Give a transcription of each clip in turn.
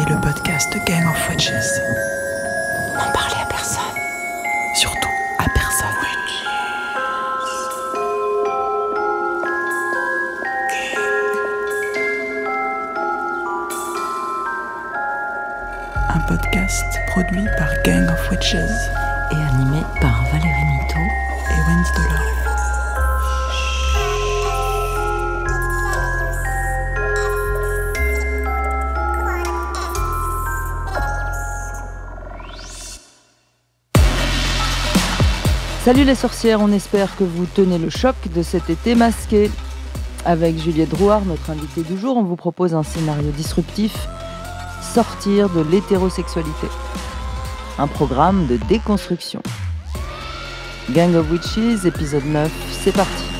le podcast Gang of Witches. N'en parlez à personne. Surtout à personne. Un podcast produit par Gang of Witches et animé par Salut les sorcières, on espère que vous tenez le choc de cet été masqué. Avec Juliette Drouard, notre invitée du jour, on vous propose un scénario disruptif, sortir de l'hétérosexualité. Un programme de déconstruction. Gang of Witches, épisode 9, c'est parti.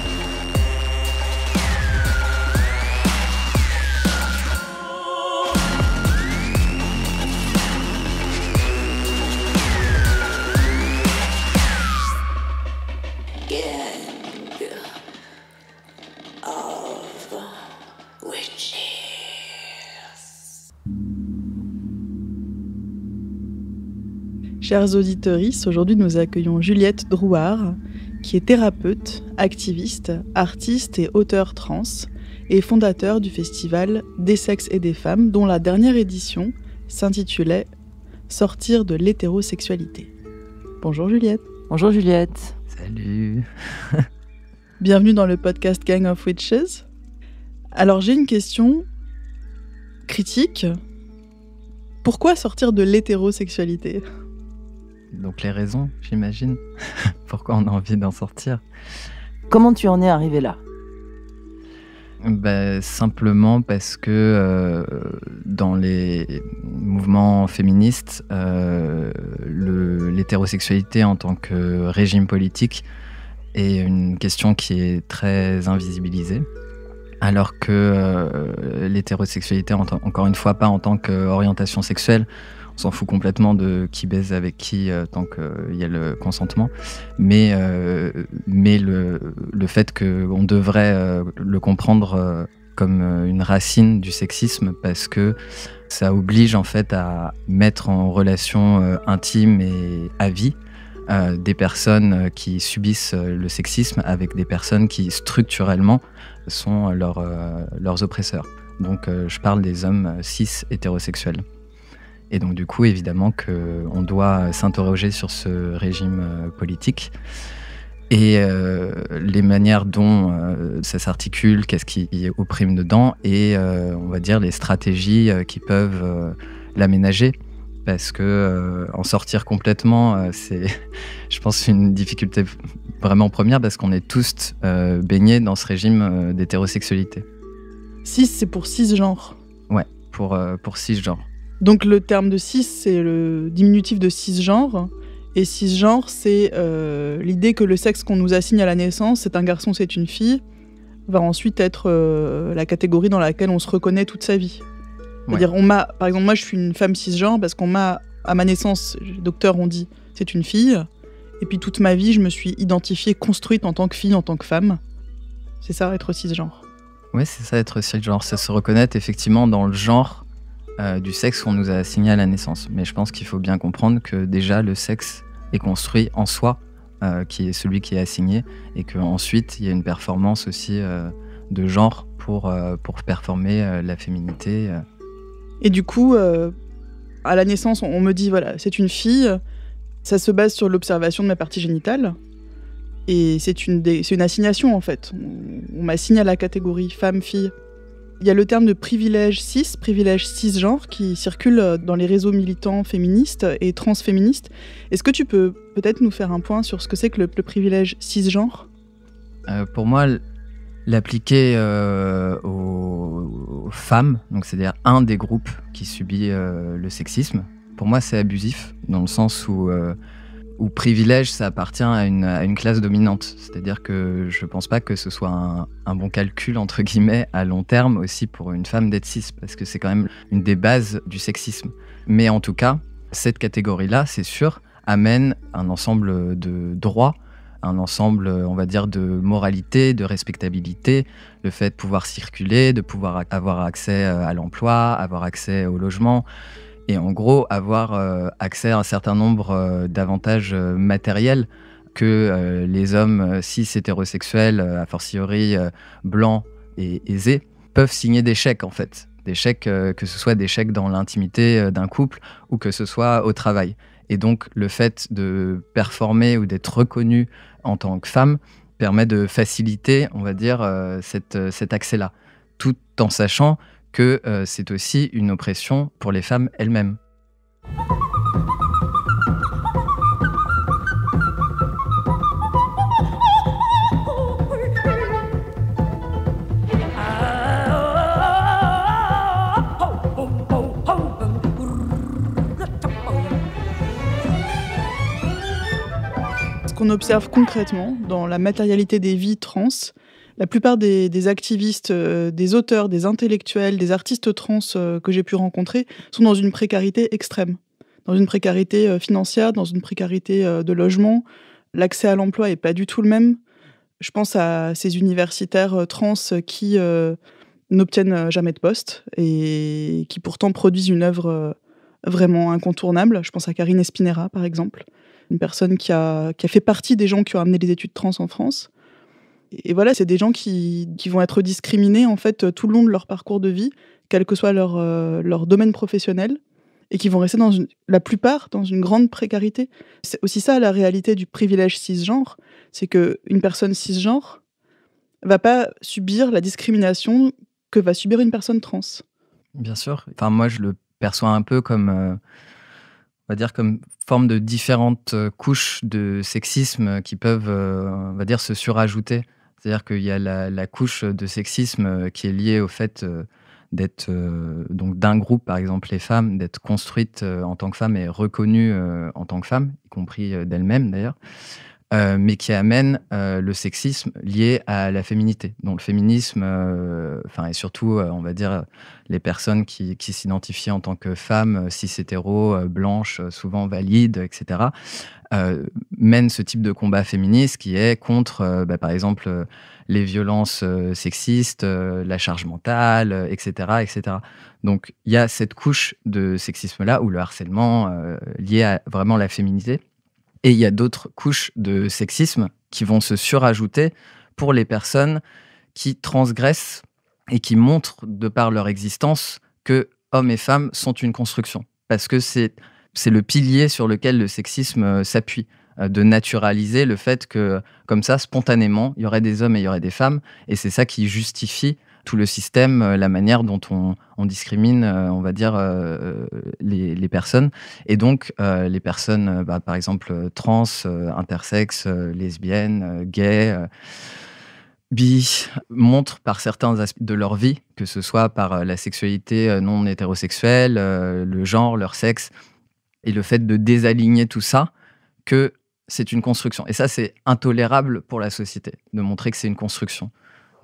Chers auditeurs, aujourd'hui nous accueillons Juliette Drouard, qui est thérapeute, activiste, artiste et auteur trans, et fondateur du festival Des sexes et des femmes, dont la dernière édition s'intitulait Sortir de l'hétérosexualité. Bonjour Juliette. Bonjour Juliette. Salut. Bienvenue dans le podcast Gang of Witches. Alors j'ai une question critique. Pourquoi sortir de l'hétérosexualité donc les raisons, j'imagine, pourquoi on a envie d'en sortir. Comment tu en es arrivé là ben, Simplement parce que euh, dans les mouvements féministes, euh, l'hétérosexualité en tant que régime politique est une question qui est très invisibilisée alors que euh, l'hétérosexualité, encore une fois, pas en tant qu'orientation sexuelle, on s'en fout complètement de qui baise avec qui euh, tant qu'il euh, y a le consentement. Mais, euh, mais le, le fait qu'on devrait le comprendre comme une racine du sexisme parce que ça oblige en fait à mettre en relation intime et à vie des personnes qui subissent le sexisme avec des personnes qui structurellement sont leurs oppresseurs. Donc je parle des hommes cis hétérosexuels. Et donc du coup, évidemment qu'on doit s'interroger sur ce régime euh, politique. Et euh, les manières dont euh, ça s'articule, qu'est-ce qui opprime dedans, et on va dire les stratégies qui peuvent l'aménager. Parce que en sortir complètement, c'est, je pense, une difficulté vraiment première parce qu'on est tous baignés dans ce régime d'hétérosexualité. 6, c'est pour 6 genres. Ouais, pour, pour 6 genres. Donc le terme de cis, c'est le diminutif de cisgenre. Et cisgenre, c'est euh, l'idée que le sexe qu'on nous assigne à la naissance, c'est un garçon, c'est une fille, va ensuite être euh, la catégorie dans laquelle on se reconnaît toute sa vie. -dire, on m'a, par exemple, moi je suis une femme cisgenre parce qu'on m'a, à ma naissance, docteur, on dit c'est une fille. Et puis toute ma vie, je me suis identifiée, construite en tant que fille, en tant que femme. C'est ça, être cisgenre. Oui, c'est ça, être cisgenre. C'est se reconnaître effectivement dans le genre euh, du sexe qu'on nous a assigné à la naissance. Mais je pense qu'il faut bien comprendre que déjà le sexe est construit en soi, euh, qui est celui qui est assigné, et qu'ensuite il y a une performance aussi euh, de genre pour, pour performer la féminité. Et du coup, à la naissance, on me dit voilà, c'est une fille, ça se base sur l'observation de ma partie génitale. Et c'est une, assignation en fait. on m'assigne à la catégorie femme-fille. Il y a le terme de privilège cis, privilège cisgenre, qui circule euh, dans les réseaux militants féministes et transféministes. Est-ce que tu peux peut-être nous faire un point sur ce que c'est que le, privilège cisgenre euh, Pour moi, l'appliquer euh, aux, femmes, donc c'est-à-dire un des groupes qui subit le sexisme, pour moi c'est abusif, dans le sens où ou privilège, ça appartient à une, classe dominante. C'est-à-dire que je ne pense pas que ce soit un, un, bon calcul, entre guillemets, à long terme aussi pour une femme d'être cis, parce que c'est quand même une des bases du sexisme. Mais en tout cas, cette catégorie-là, c'est sûr, amène un ensemble de droits, un ensemble, on va dire, de moralité, de respectabilité, le fait de pouvoir circuler, de pouvoir avoir accès euh, à l'emploi, avoir accès au logement et en gros avoir euh, accès à un certain nombre euh, d'avantages euh, matériels que les hommes cis hétérosexuels, a fortiori blancs et aisés, peuvent signer des chèques en fait. Des chèques, que ce soit des dans l'intimité d'un couple ou que ce soit au travail. Et donc le fait de performer ou d'être reconnu en tant que femme permet de faciliter, on va dire, cet accès-là, tout en sachant que euh, c'est aussi une oppression pour les femmes elles-mêmes. Ce qu'on observe concrètement dans la matérialité des vies trans, la plupart des, activistes, euh, des auteurs, des intellectuels, des artistes trans euh, que j'ai pu rencontrer sont dans une précarité extrême, dans une précarité euh, financière, dans une précarité de logement. L'accès à l'emploi n'est pas du tout le même. Je pense à ces universitaires trans qui n'obtiennent jamais de poste et qui pourtant produisent une œuvre vraiment incontournable. Je pense à Karine Espinera, par exemple, une personne qui a, qui a fait partie des gens qui ont amené les études trans en France et voilà, c'est des gens qui, qui, vont être discriminés en fait tout le long de leur parcours de vie, quel que soit leur, euh, leur domaine professionnel, et qui vont rester dans une, la plupart dans une grande précarité. C'est aussi ça la réalité du privilège cisgenre, c'est que une personne cisgenre va pas subir la discrimination que va subir une personne trans. Bien sûr. Enfin, moi, je le perçois un peu comme euh, on va dire, comme forme de différentes euh, couches de sexisme qui peuvent, on va dire, se surajouter. C'est-à-dire qu'il y a la, couche de sexisme euh, qui est liée au fait euh, d'être euh, donc d'un groupe, par exemple les femmes, d'être construite en tant que femme et reconnue en tant que femme, y compris d'elle-même, d'ailleurs. Euh, mais qui amène euh, le sexisme lié à la féminité. Donc le féminisme, euh, enfin et surtout, on va dire, les personnes qui, s'identifient en tant que femmes, cis hétéro, blanches, souvent valides, etc., mènent ce type de combat féministe qui est contre, bah, par exemple, les violences sexistes, la charge mentale, etc., etc. Donc il y a cette couche de sexisme-là ou le harcèlement lié à vraiment la féminité et il y a d'autres couches de sexisme qui vont se surajouter pour les personnes qui transgressent et qui montrent de par leur existence que hommes et femmes sont une construction. Parce que c'est le pilier sur lequel le sexisme euh, s'appuie euh, de naturaliser le fait que, comme ça, spontanément, il y aurait des hommes et il y aurait des femmes. Et c'est ça qui justifie tout le système, euh, la manière dont on, discrimine, euh, on va dire, euh, les, personnes. Et donc, les personnes, bah, par exemple, trans, intersexes, lesbiennes, gays, bi, montrent par certains aspects de leur vie, que ce soit par la sexualité non hétérosexuelle, le genre, leur sexe, et le fait de désaligner tout ça, que c'est une construction. Et ça, c'est intolérable pour la société, de montrer que c'est une construction.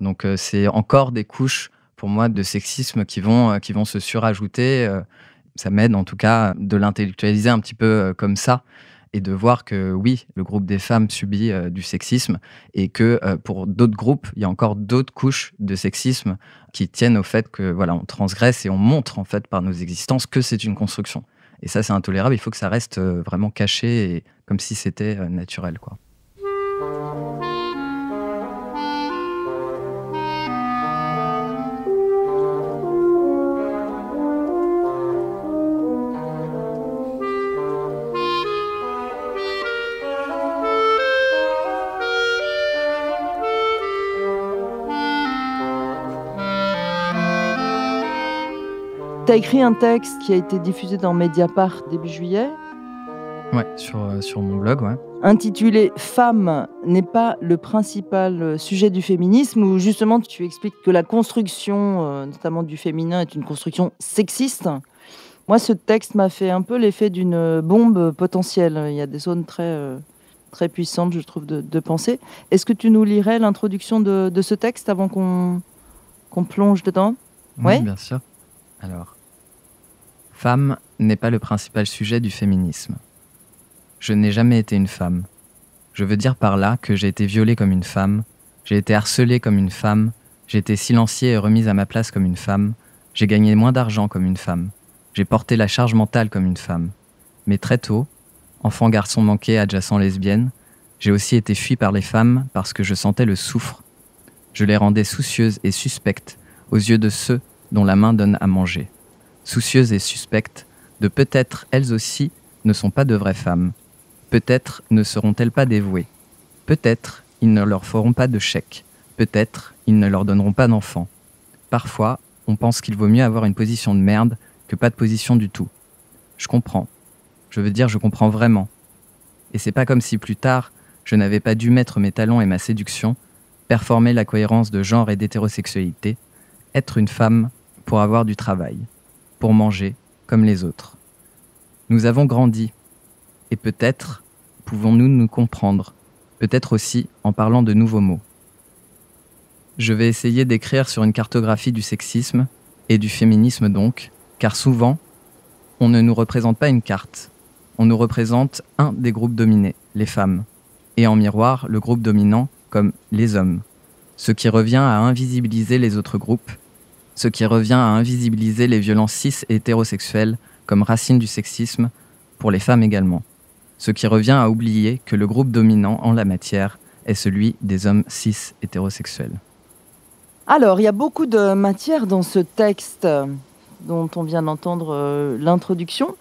Donc euh, c'est encore des couches pour moi de sexisme qui vont, euh, qui vont se surajouter. Euh, ça m'aide en tout cas de l'intellectualiser un petit peu comme ça et de voir que oui, le groupe des femmes subit du sexisme et que pour d'autres groupes, il y a encore d'autres couches de sexisme qui tiennent au fait que voilà, on transgresse et on montre en fait par nos existences que c'est une construction. Et ça, c'est intolérable. Il faut que ça reste vraiment caché et comme si c'était naturel, quoi. tu as écrit un texte qui a été diffusé dans Mediapart début juillet. Ouais, sur, euh, sur mon blog, ouais. Intitulé Femme n'est pas le principal euh, sujet du féminisme, où justement tu expliques que la construction, euh, notamment du féminin, est une construction sexiste. Moi, ce texte m'a fait un peu l'effet d'une bombe potentielle. Il y a des zones très, très puissantes, je trouve, de, de pensée. Est-ce que tu nous lirais l'introduction de, ce texte avant qu'on plonge dedans oui, bien sûr. Alors, Femme n'est pas le principal sujet du féminisme. Je n'ai jamais été une femme. Je veux dire par là que j'ai été violée comme une femme, j'ai été harcelée comme une femme, j'ai été silenciée et remise à ma place comme une femme, j'ai gagné moins d'argent comme une femme, j'ai porté la charge mentale comme une femme. Mais très tôt, enfant garçon manqué adjacent lesbienne, j'ai aussi été fui par les femmes parce que je sentais le souffre. Je les rendais soucieuses et suspectes aux yeux de ceux dont la main donne à manger soucieuses et suspectes de peut-être elles aussi ne sont pas de vraies femmes, peut-être ne seront-elles pas dévouées, peut-être ils ne leur feront pas de chèque, peut-être ils ne leur donneront pas d'enfants. Parfois, on pense qu'il vaut mieux avoir une position de merde que pas de position du tout. Je comprends. Je veux dire, je comprends vraiment. Et c'est pas comme si plus tard, je n'avais pas dû mettre mes talents et ma séduction, performer la cohérence de genre et d'hétérosexualité, être une femme pour avoir du travail pour manger comme les autres. Nous avons grandi, et peut-être pouvons-nous nous comprendre, peut-être aussi en parlant de nouveaux mots. Je vais essayer d'écrire sur une cartographie du sexisme et du féminisme donc, car souvent, on ne nous représente pas une carte, on nous représente un des groupes dominés, les femmes, et en miroir le groupe dominant comme les hommes, ce qui revient à invisibiliser les autres groupes ce qui revient à invisibiliser les violences cis et hétérosexuelles comme racine du sexisme, pour les femmes également, ce qui revient à oublier que le groupe dominant en la matière est celui des hommes cis hétérosexuels. Alors, il y a beaucoup de matière dans ce texte dont on vient d'entendre euh, l'introduction.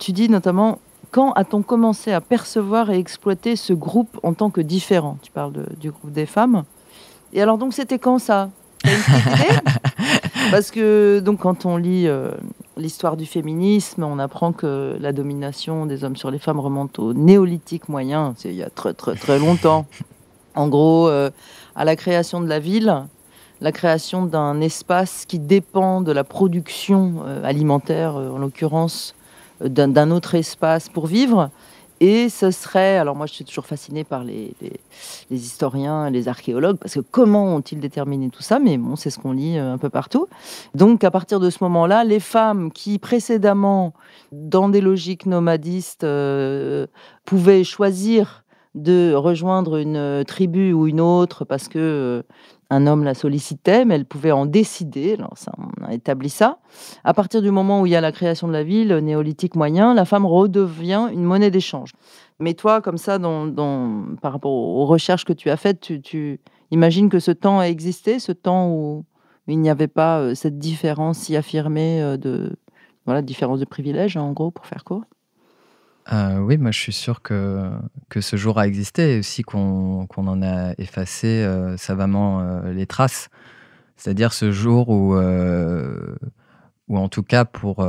Tu dis notamment quand a-t-on commencé à percevoir et exploiter ce groupe en tant que différent Tu parles du groupe des femmes. Et alors donc c'était quand ça Parce que donc quand on lit euh, l'histoire du féminisme, on apprend que la domination des hommes sur les femmes remonte au néolithique moyen, c'est il y a très très très longtemps. En gros, euh, à la création de la ville, la création d'un espace qui dépend de la production euh, alimentaire, en l'occurrence d'un autre espace pour vivre. Et ce serait, alors moi je suis toujours fascinée par les, historiens, les archéologues, parce que comment ont-ils déterminé tout ça Mais bon, c'est ce qu'on lit euh, un peu partout. Donc à partir de ce moment-là, les femmes qui précédemment, dans des logiques nomadistes, euh, pouvaient choisir de rejoindre une euh, tribu ou une autre parce que un homme la sollicitait, mais elle pouvait en décider. Alors ça, on a établi ça. À partir du moment où il y a la création de la ville, néolithique moyen, la femme redevient une monnaie d'échange. Mais toi, comme ça, dans, par rapport aux recherches que tu as faites, tu, imagines que ce temps a existé, ce temps où il n'y avait pas euh, cette différence si affirmée euh, de voilà différence de privilèges, hein, en gros, pour faire court euh, oui, moi, je suis sûr que que ce jour a existé et aussi qu'on en a effacé, euh, savamment, euh, les traces. C'est-à-dire ce jour où, en tout cas pour,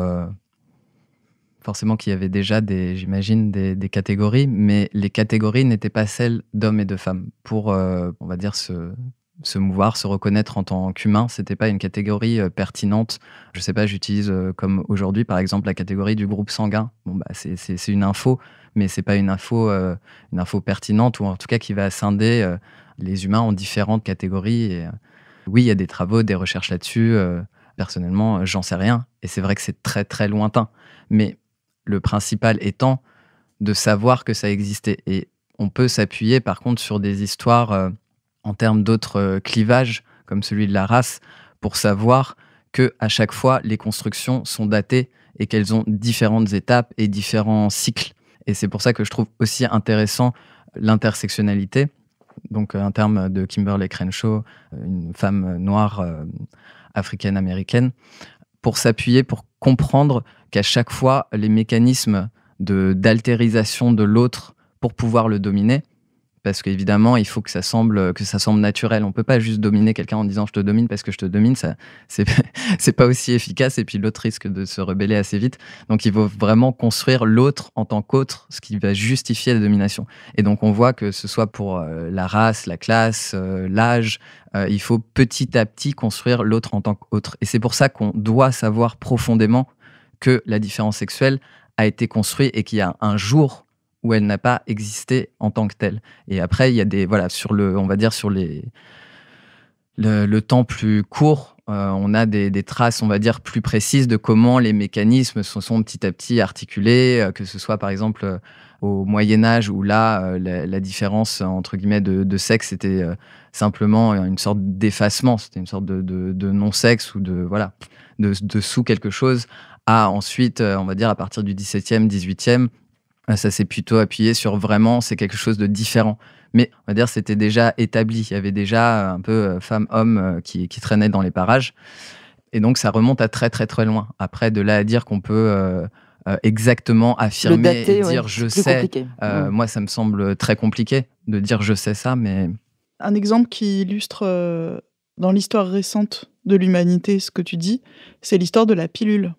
forcément qu'il y avait déjà des j'imagine des catégories, mais les catégories n'étaient pas celles d'hommes et de femmes pour, on va dire ce se mouvoir, se reconnaître en tant qu'humain, c'était pas une catégorie euh, pertinente. Je sais pas, j'utilise euh, comme aujourd'hui par exemple la catégorie du groupe sanguin. Bon bah c'est une info, mais c'est pas une info euh, une info pertinente ou en tout cas qui va scinder les humains en différentes catégories. oui, il y a des travaux, des recherches là-dessus. personnellement, j'en sais rien et c'est vrai que c'est très très lointain. Mais le principal étant de savoir que ça existait et on peut s'appuyer par contre sur des histoires en termes d'autres euh, clivages, comme celui de la race, pour savoir que à chaque fois les constructions sont datées et qu'elles ont différentes étapes et différents cycles. Et c'est pour ça que je trouve aussi intéressant l'intersectionnalité. Donc euh, un terme de Kimberly Crenshaw, euh, une femme noire africaine-américaine, pour s'appuyer, pour comprendre qu'à chaque fois les mécanismes d'altérisation de l'autre pour pouvoir le dominer parce qu'évidemment, il faut que ça semble que ça semble naturel. On peut pas juste dominer quelqu'un en disant je te domine parce que je te domine, ça c'est c'est pas aussi efficace et puis l'autre risque de se rebeller assez vite. Donc il faut vraiment construire l'autre en tant qu'autre, ce qui va justifier la domination. Et donc on voit que ce soit pour euh, la race, la classe, euh, l'âge, euh, il faut petit à petit construire l'autre en tant qu'autre. Et c'est pour ça qu'on doit savoir profondément que la différence sexuelle a été construite et qu'il y a un jour où elle n'a pas existé en tant que telle. Et après, il y a des voilà sur le, on va dire sur les le, temps plus court, euh, on a des, des, traces, on va dire plus précises de comment les mécanismes se sont petit à petit articulés, euh, que ce soit par exemple euh, au Moyen Âge où là la, différence entre guillemets de, sexe était simplement une sorte d'effacement, c'était une sorte de, de, de non-sexe ou de voilà de, sous quelque chose. À ensuite, on va dire à partir du 17e, 18e, ça s'est plutôt appuyé sur vraiment, c'est quelque chose de différent. Mais on va dire, c'était déjà établi. Il y avait déjà un peu euh, femme hommes euh, qui, qui traînaient dans les parages. Et donc, ça remonte à très, très, très loin. Après, de là à dire qu'on peut euh, exactement affirmer dire je sais, moi, ça me semble très compliqué de dire je sais ça, mais. Un exemple qui illustre dans l'histoire récente de l'humanité ce que tu dis, c'est l'histoire de la pilule.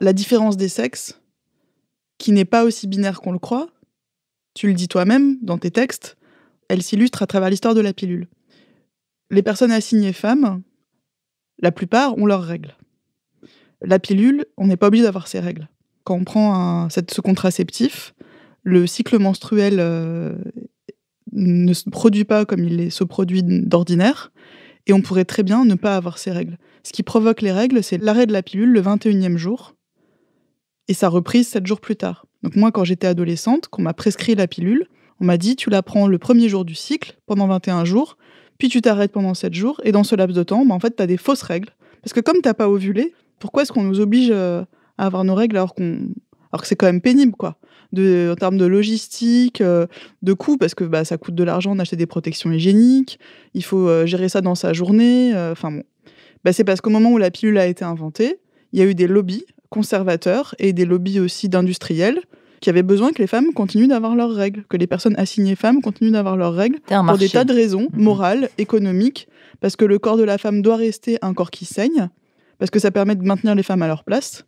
La différence des sexes qui n'est pas aussi binaire qu'on le croit, tu le dis toi-même dans tes textes, elle s'illustre à travers l'histoire de la pilule. Les personnes assignées femmes, la plupart ont leurs règles. La pilule, on n'est pas obligé d'avoir ses règles. Quand on prend un, ce contraceptif, le cycle menstruel euh, ne se produit pas comme il se produit d'ordinaire, et on pourrait très bien ne pas avoir ses règles. Ce qui provoque les règles, c'est l'arrêt de la pilule le 21e jour, et ça reprise sept jours plus tard. Donc moi, quand j'étais adolescente, qu'on m'a prescrit la pilule, on m'a dit tu la prends le premier jour du cycle pendant 21 jours, puis tu t'arrêtes pendant 7 jours, et dans ce laps de temps, bah, en fait, tu as des fausses règles. Parce que comme t'as pas ovulé, pourquoi est-ce qu'on nous oblige euh, à avoir nos règles alors qu'on alors que c'est quand même pénible quoi en termes de logistique euh, de coûts parce que bah, ça coûte de l'argent d'acheter des protections hygiéniques il faut euh, gérer ça dans sa journée enfin bon bah, c'est parce qu'au moment où la pilule a été inventée il y a eu des lobbies conservateurs et des lobbies aussi d'industriels qui avaient besoin que les femmes continuent d'avoir leurs règles, que les personnes assignées femmes continuent d'avoir leurs règles pour des tas de raisons mm-hmm. morales, économiques, parce que le corps de la femme doit rester un corps qui saigne, parce que ça permet de maintenir les femmes à leur place,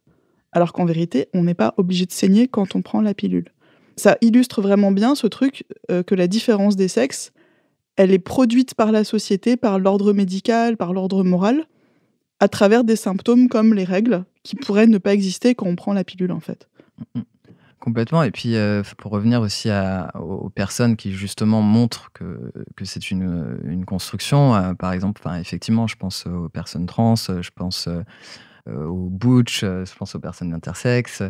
alors qu'en vérité, on n'est pas obligé de saigner quand on prend la pilule. Ça illustre vraiment bien ce truc euh, que la différence des sexes, elle est produite par la société, par l'ordre médical, par l'ordre moral, à travers des symptômes comme les règles, qui pourrait ne pas exister quand on prend la pilule en fait. Mm, mm. Complètement. Et puis, euh, pour revenir aussi aux personnes qui justement montrent que, que c'est une, euh, une, construction, euh, par exemple, effectivement, je pense aux personnes trans, je pense aux butch, je pense aux personnes intersexes,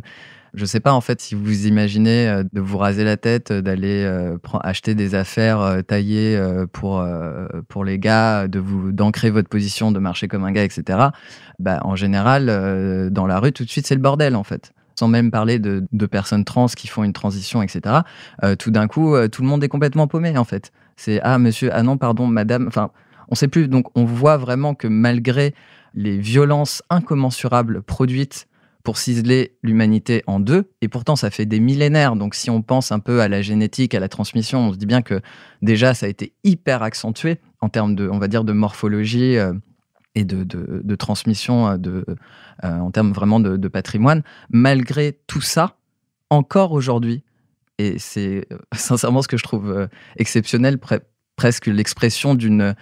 je sais pas en fait si vous imaginez euh, de vous raser la tête, euh, d'aller euh, acheter des affaires taillées pour, pour les gars, de vous d'ancrer votre position, de marcher comme un gars, etc. Bah, en général, dans la rue, tout de suite, c'est le bordel en fait sans même parler de, personnes trans qui font une transition, etc. tout d'un coup, tout le monde est complètement paumé, en fait. C'est ah monsieur, ah non pardon madame, enfin on sait plus. Donc on voit vraiment que malgré les violences incommensurables produites pour ciseler l'humanité en deux. Et pourtant, ça fait des millénaires. Donc, si on pense un peu à la génétique, à la transmission, on se dit bien que déjà, ça a été hyper accentué en termes de, on va dire, de morphologie euh, et de, de, transmission, euh, de, euh, en termes vraiment de, patrimoine. Malgré tout ça, encore aujourd'hui, et c'est sincèrement ce que je trouve exceptionnel, presque l'expression d'une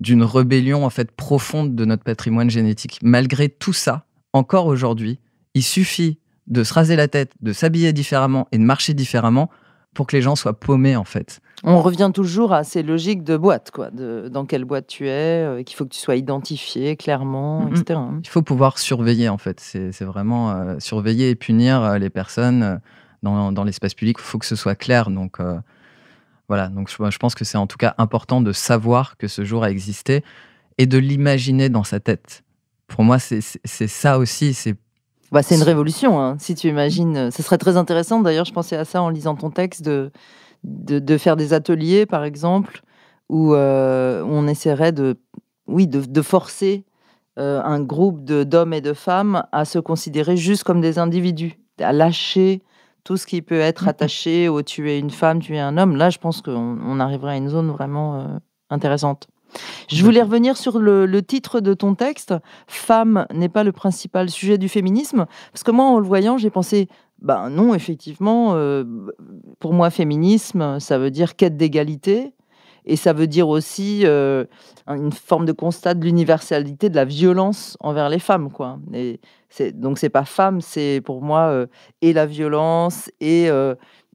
d'une rébellion en fait profonde de notre patrimoine génétique. Malgré tout ça, encore aujourd'hui, il suffit de se raser la tête, de s'habiller différemment et de marcher différemment pour que les gens soient paumés en fait. On revient toujours à ces logiques de boîte, quoi, dans quelle boîte tu es, euh, qu'il faut que tu sois identifié clairement, etc. Hein. Il faut pouvoir surveiller en fait, c'est vraiment euh, surveiller et punir euh, les personnes dans, l'espace public, il faut que ce soit clair. Donc voilà, donc je, je pense que c'est en tout cas important de savoir que ce jour a existé et de l'imaginer dans sa tête. Pour moi, c'est ça aussi, c'est bah, c'est une révolution, hein, si tu imagines. Ce serait très intéressant, d'ailleurs, je pensais à ça en lisant ton texte, de, faire des ateliers, par exemple, où euh, on essaierait de, oui, de, forcer euh, un groupe d'hommes et de femmes à se considérer juste comme des individus, à lâcher tout ce qui peut être mmh attaché au tu es une femme, tu es un homme. Là, je pense qu'on arriverait à une zone vraiment euh, intéressante. Je voulais revenir sur le, titre de ton texte, Femme n'est pas le principal sujet du féminisme, parce que moi, en le voyant, j'ai pensé, ben non, effectivement, euh, pour moi, féminisme, ça veut dire quête d'égalité, et ça veut dire aussi euh, une forme de constat de l'universalité de la violence envers les femmes, quoi. Et donc c'est pas femme, c'est pour moi euh, et la violence et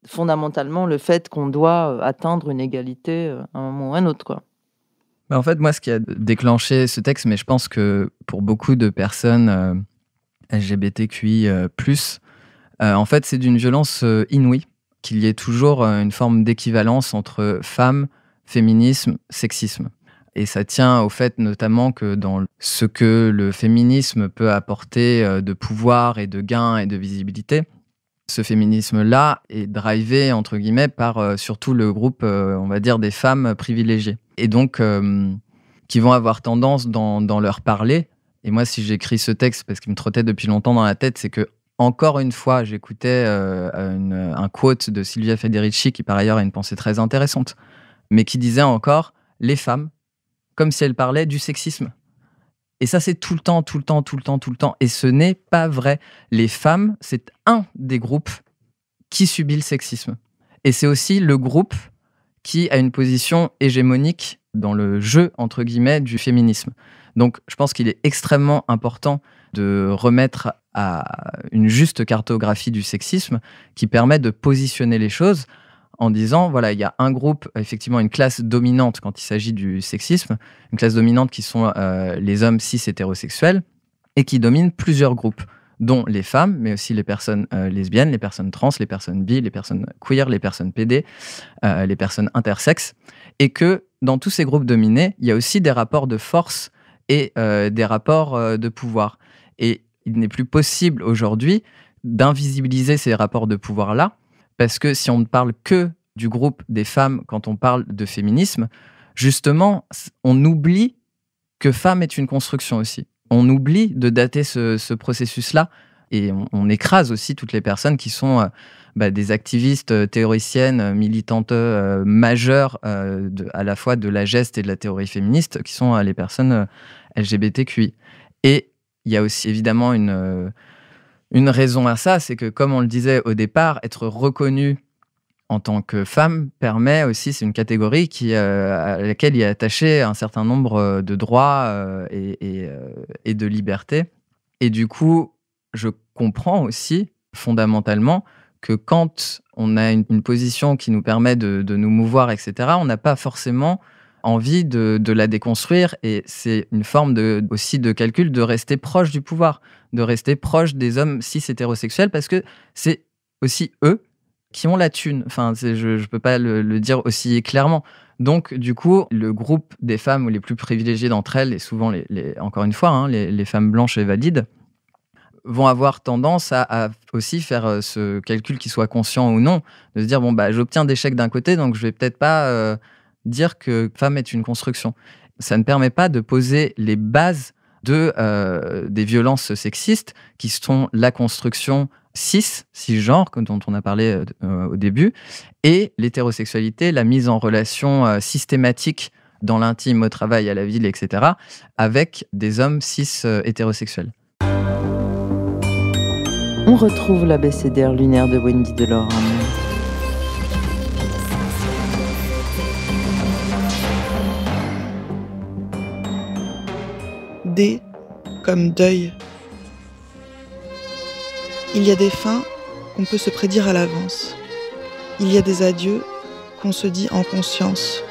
fondamentalement le fait qu'on doit atteindre une égalité à un moment ou à un autre, quoi. En fait, moi, ce qui a déclenché ce texte, mais je pense que pour beaucoup de personnes euh, LGBTQI, euh, euh, en fait, c'est d'une violence inouïe qu'il y ait toujours une forme d'équivalence entre femme, féminisme, sexisme. Et ça tient au fait notamment que dans ce que le féminisme peut apporter de pouvoir et de gain et de visibilité, ce féminisme-là est drivé, entre guillemets, par euh, surtout le groupe, euh, on va dire, des femmes privilégiées. Et donc, euh, qui vont avoir tendance dans, leur parler. Et moi, si j'écris ce texte, parce qu'il me trottait depuis longtemps dans la tête, c'est que, encore une fois, j'écoutais un quote de Silvia Federici, qui par ailleurs a une pensée très intéressante, mais qui disait encore, les femmes, comme si elles parlaient du sexisme. Et ça, c'est tout le temps, tout le temps, tout le temps, tout le temps. Et ce n'est pas vrai. Les femmes, c'est un des groupes qui subit le sexisme. Et c'est aussi le groupe qui a une position hégémonique dans le jeu, entre guillemets, du féminisme. Donc, je pense qu'il est extrêmement important de remettre à une juste cartographie du sexisme qui permet de positionner les choses en disant voilà, il y a un groupe, effectivement, une classe dominante quand il s'agit du sexisme, une classe dominante qui sont euh, les hommes cis hétérosexuels et qui domine plusieurs groupes dont les femmes, mais aussi les personnes euh, lesbiennes, les personnes trans, les personnes bi, les personnes queer, les personnes PD, euh, les personnes intersexes, et que dans tous ces groupes dominés, il y a aussi des rapports de force et des rapports de pouvoir. Et il n'est plus possible aujourd'hui d'invisibiliser ces rapports de pouvoir-là, parce que si on ne parle que du groupe des femmes quand on parle de féminisme, justement, on oublie que femme est une construction aussi. On oublie de dater ce, processus-là et on, écrase aussi toutes les personnes qui sont euh, bah, des activistes, euh, théoriciennes, euh, militantes majeures à la fois de la geste et de la théorie féministe, qui sont les personnes LGBTQI. Et il y a aussi évidemment une une raison à ça, c'est que comme on le disait au départ, être reconnue en tant que femme permet aussi, c'est une catégorie euh, à laquelle il est attaché un certain nombre euh, de droits euh, et, de libertés. Et du coup, je comprends aussi fondamentalement que quand on a une, position qui nous permet de nous mouvoir, etc., on n'a pas forcément envie de, la déconstruire et c'est une forme de, aussi de calcul de rester proche du pouvoir, de rester proche des hommes cis hétérosexuels parce que c'est aussi eux qui ont la thune. Enfin, je ne peux pas le, dire aussi clairement. Donc, du coup, le groupe des femmes les plus privilégiées d'entre elles, et souvent, les, encore une fois, hein, les, femmes blanches et valides, vont avoir tendance à, aussi faire euh, ce calcul qu'ils soit conscient ou non, de se dire, bon, bah, j'obtiens des chèques d'un côté, donc je vais peut-être pas... Euh, dire que femme est une construction. Ça ne permet pas de poser les bases de, euh, des violences sexistes qui sont la construction cis, cisgenre, dont on a parlé euh, euh, au début, et l'hétérosexualité, la mise en relation systématique dans l'intime, au travail, à la ville, etc., avec des hommes cis hétérosexuels. On retrouve l'abécédaire lunaire de Wendy Delors. comme deuil. Il y a des fins qu'on peut se prédire à l'avance. Il y a des adieux qu'on se dit en conscience.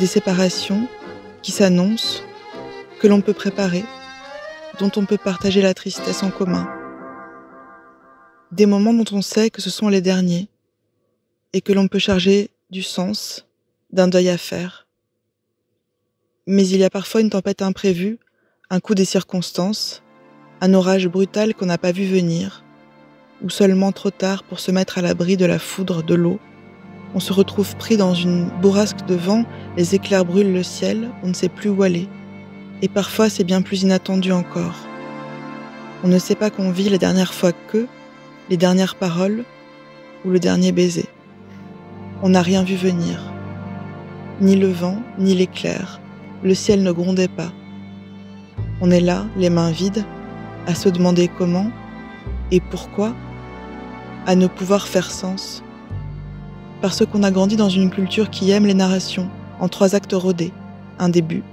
Des séparations qui s'annoncent, que l'on peut préparer, dont on peut partager la tristesse en commun. Des moments dont on sait que ce sont les derniers et que l'on peut charger du sens, d'un deuil à faire. Mais il y a parfois une tempête imprévue un coup des circonstances, un orage brutal qu'on n'a pas vu venir, ou seulement trop tard pour se mettre à l'abri de la foudre, de l'eau. On se retrouve pris dans une bourrasque de vent, les éclairs brûlent le ciel, on ne sait plus où aller. Et parfois c'est bien plus inattendu encore. On ne sait pas qu'on vit la dernière fois que, les dernières paroles ou le dernier baiser. On n'a rien vu venir. Ni le vent, ni l'éclair. Le ciel ne grondait pas. On est là, les mains vides, à se demander comment et pourquoi, à ne pouvoir faire sens. Parce qu'on a grandi dans une culture qui aime les narrations, en trois actes rodés, un début,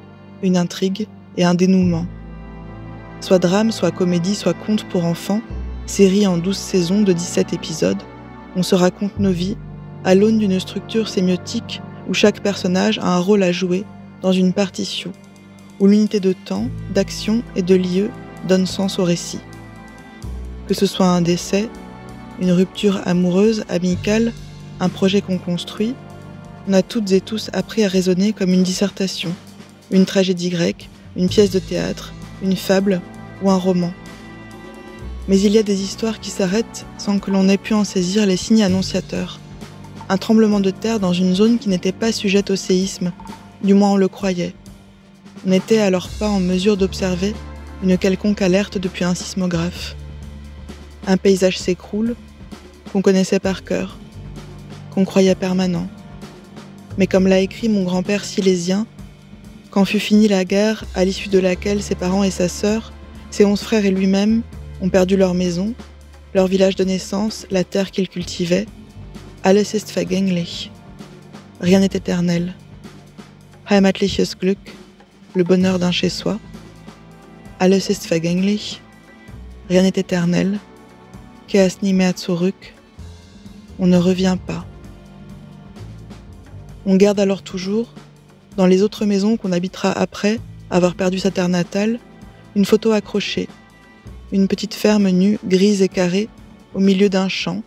une intrigue et un dénouement. Soit drame, soit comédie, soit conte pour enfants, série en 12 saisons de 17 épisodes, on se raconte nos vies à l'aune d'une structure sémiotique où chaque personnage a un rôle à jouer dans une partition où l'unité de temps, d'action et de lieu donne sens au récit. Que ce soit un décès, une rupture amoureuse, amicale, un projet qu'on construit, on a toutes et tous appris à raisonner comme une dissertation, une tragédie grecque, une pièce de théâtre, une fable ou un roman. Mais il y a des histoires qui s'arrêtent sans que l'on ait pu en saisir les signes annonciateurs. Un tremblement de terre dans une zone qui n'était pas sujette au séisme, du moins on le croyait n'était alors pas en mesure d'observer une quelconque alerte depuis un sismographe. Un paysage s'écroule qu'on connaissait par cœur, qu'on croyait permanent. Mais comme l'a écrit mon grand-père silésien, quand fut finie la guerre, à l'issue de laquelle ses parents et sa sœur, ses onze frères et lui-même ont perdu leur maison, leur village de naissance, la terre qu'ils cultivaient, alles ist vergänglich. Rien n'est éternel. Heimatliches Glück, le bonheur d'un chez-soi. Alles ist vergänglich, rien n'est éternel, Keas ni on ne revient pas. On garde alors toujours, dans les autres maisons qu'on habitera après avoir perdu sa terre natale, une photo accrochée, une petite ferme nue, grise et carrée, au milieu d'un champ,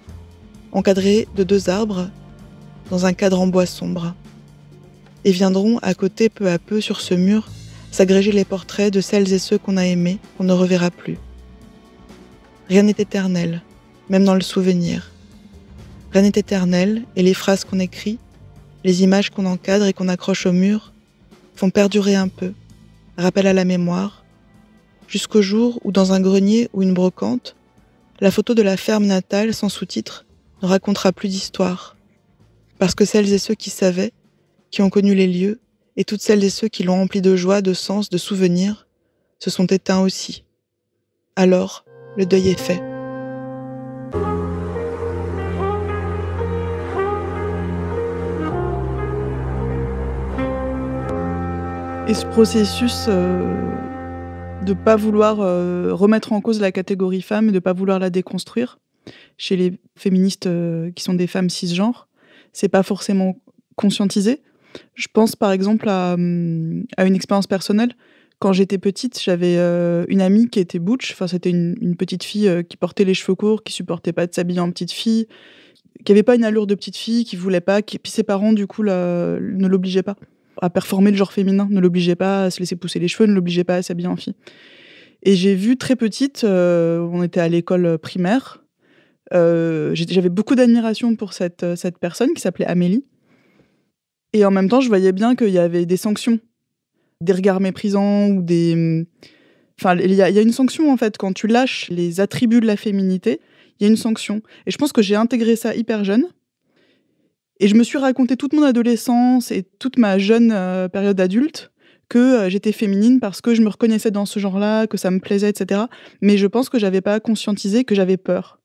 encadrée de deux arbres, dans un cadre en bois sombre et viendront à côté peu à peu sur ce mur s'agréger les portraits de celles et ceux qu'on a aimés, qu'on ne reverra plus. Rien n'est éternel, même dans le souvenir. Rien n'est éternel, et les phrases qu'on écrit, les images qu'on encadre et qu'on accroche au mur, font perdurer un peu, rappel à la mémoire, jusqu'au jour où, dans un grenier ou une brocante, la photo de la ferme natale sans sous titre ne racontera plus d'histoire, parce que celles et ceux qui savaient qui ont connu les lieux, et toutes celles et ceux qui l'ont rempli de joie, de sens, de souvenirs, se sont éteints aussi. Alors, le deuil est fait. Et ce processus euh, de ne pas vouloir euh, remettre en cause la catégorie femme et de ne pas vouloir la déconstruire chez les féministes euh, qui sont des femmes cisgenres, c'est pas forcément conscientisé. Je pense par exemple hum, à, une expérience personnelle. Quand j'étais petite, j'avais euh, une amie qui était butch. Enfin, c'était une, petite fille euh, qui portait les cheveux courts, qui supportait pas de s'habiller en petite fille, qui avait pas une allure de petite fille, qui voulait pas. Et Puis ses parents, du coup, ne l'obligeaient pas à performer le genre féminin, ne l'obligeaient pas à se laisser pousser les cheveux, ne l'obligeaient pas à s'habiller en fille. Et j'ai vu très petite, euh, on était à l'école primaire, j'avais beaucoup d'admiration pour cette personne qui s'appelait Amélie. Et en même temps, je voyais bien qu'il y avait des sanctions, des regards méprisants ou des. Hum, enfin, il y, a une sanction en fait. Quand tu lâches les attributs de la féminité, il y a une sanction. Et je pense que j'ai intégré ça hyper jeune. Et je me suis raconté toute mon adolescence et toute ma jeune euh, période adulte que euh, j'étais féminine parce que je me reconnaissais dans ce genre-là, que ça me plaisait, etc. Mais je pense que j'avais pas conscientisé que j'avais peur.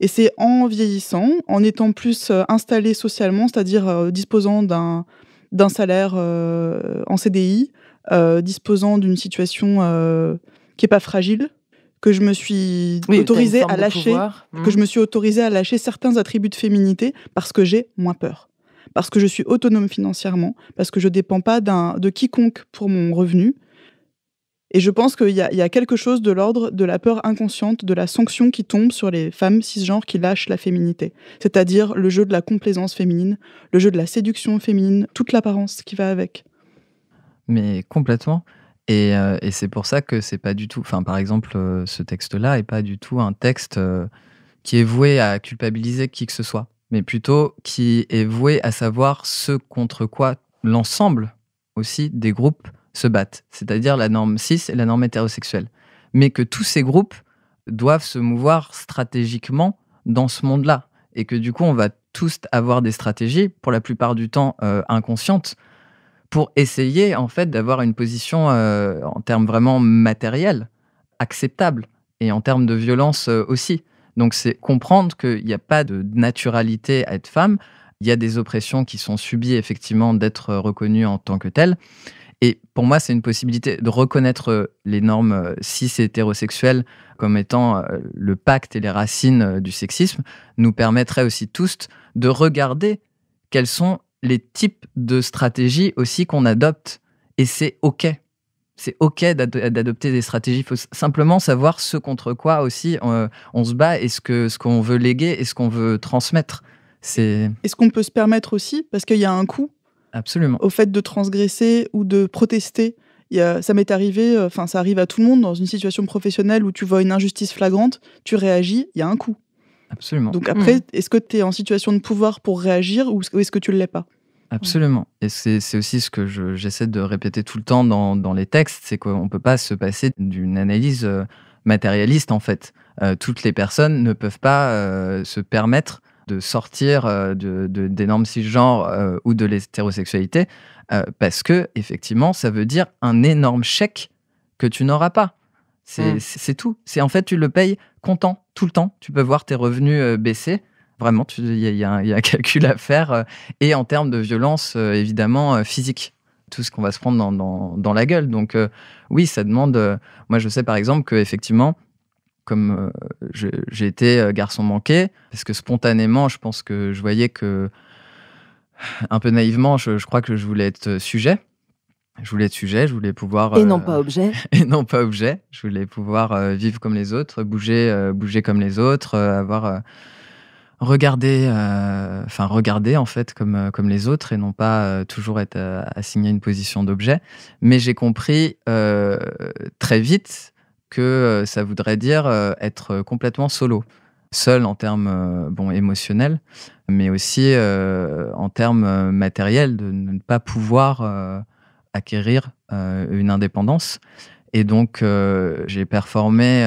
Et c'est en vieillissant, en étant plus euh, installé socialement, c'est-à-dire euh, disposant d'un, salaire euh, en CDI, disposant d'une situation qui n'est pas fragile, que je me suis autorisé autorisée à lâcher, mmh. que je me suis à lâcher certains attributs de féminité parce que j'ai moins peur, parce que je suis autonome financièrement, parce que je ne dépends pas de quiconque pour mon revenu, et je pense qu'il y, a quelque chose de l'ordre de la peur inconsciente, de la sanction qui tombe sur les femmes cisgenres qui lâchent la féminité. C'est-à-dire le jeu de la complaisance féminine, le jeu de la séduction féminine, toute l'apparence qui va avec. Mais complètement. Et, euh, c'est pour ça que c'est pas du tout. Enfin, par exemple, euh, ce texte-là est pas du tout un texte euh, qui est voué à culpabiliser qui que ce soit, mais plutôt qui est voué à savoir ce contre quoi l'ensemble aussi des groupes se battent, c'est-à-dire la norme cis et la norme hétérosexuelle. Mais que tous ces groupes doivent se mouvoir stratégiquement dans ce monde-là. Et que du coup, on va tous avoir des stratégies, pour la plupart du temps euh, inconscientes, pour essayer en fait d'avoir une position euh, en termes vraiment matériels, acceptable, et en termes de violence euh, aussi. Donc c'est comprendre qu'il n'y a pas de naturalité à être femme, il y a des oppressions qui sont subies effectivement d'être reconnues en tant que telles, et pour moi, c'est une possibilité de reconnaître euh, les normes euh, cis et hétérosexuelles comme étant euh, le pacte et les racines du sexisme, nous permettrait aussi tous de regarder quels sont les types de stratégies aussi qu'on adopte. Et c'est OK. C'est OK d'adopter des stratégies. Il faut simplement savoir ce contre quoi aussi on, se bat et ce qu'on ce qu'on veut léguer et ce qu'on veut transmettre. Est-ce qu'on peut se permettre aussi, parce qu'il y a un coût Absolument. Au fait de transgresser ou de protester. ça m'est arrivé, euh, enfin ça arrive à tout le monde dans une situation professionnelle où tu vois une injustice flagrante, tu réagis, il y a un coup. Absolument. Donc après, mm. est-ce que tu es en situation de pouvoir pour réagir ou est-ce que tu ne l'es pas Absolument. Et c'est aussi ce que j'essaie de répéter tout le temps dans, les textes, c'est qu'on ne peut pas se passer d'une analyse euh, matérialiste en fait. Euh, toutes les personnes ne peuvent pas se permettre de sortir euh, de, des cisgenres euh, ou de l'hétérosexualité, euh, parce que effectivement, ça veut dire un énorme chèque que tu n'auras pas. C'est mm. tout. C'est en fait, tu le payes content tout le temps. Tu peux voir tes revenus baisser. Vraiment, il y, y, a un calcul à faire. et en termes de violence, évidemment, physique tout ce qu'on va se prendre dans, la gueule. Donc oui, ça demande. moi, je sais par exemple que effectivement, comme euh, j'ai été euh, garçon manqué, parce que spontanément, je pense que je voyais que, un peu naïvement, je, crois que je voulais être euh, sujet. Je voulais être sujet, je voulais pouvoir... Et non pas objet. et non pas objet. Je voulais pouvoir vivre comme les autres, bouger, bouger comme les autres, avoir regarder, enfin regarder en fait comme, comme les autres et non pas toujours être assigné à une position d'objet. Mais j'ai compris très vite que euh, ça voudrait dire euh, être euh, complètement solo, seul en termes bon, émotionnels, mais aussi en termes matériels, de ne pas pouvoir acquérir une indépendance. Et donc, j'ai performé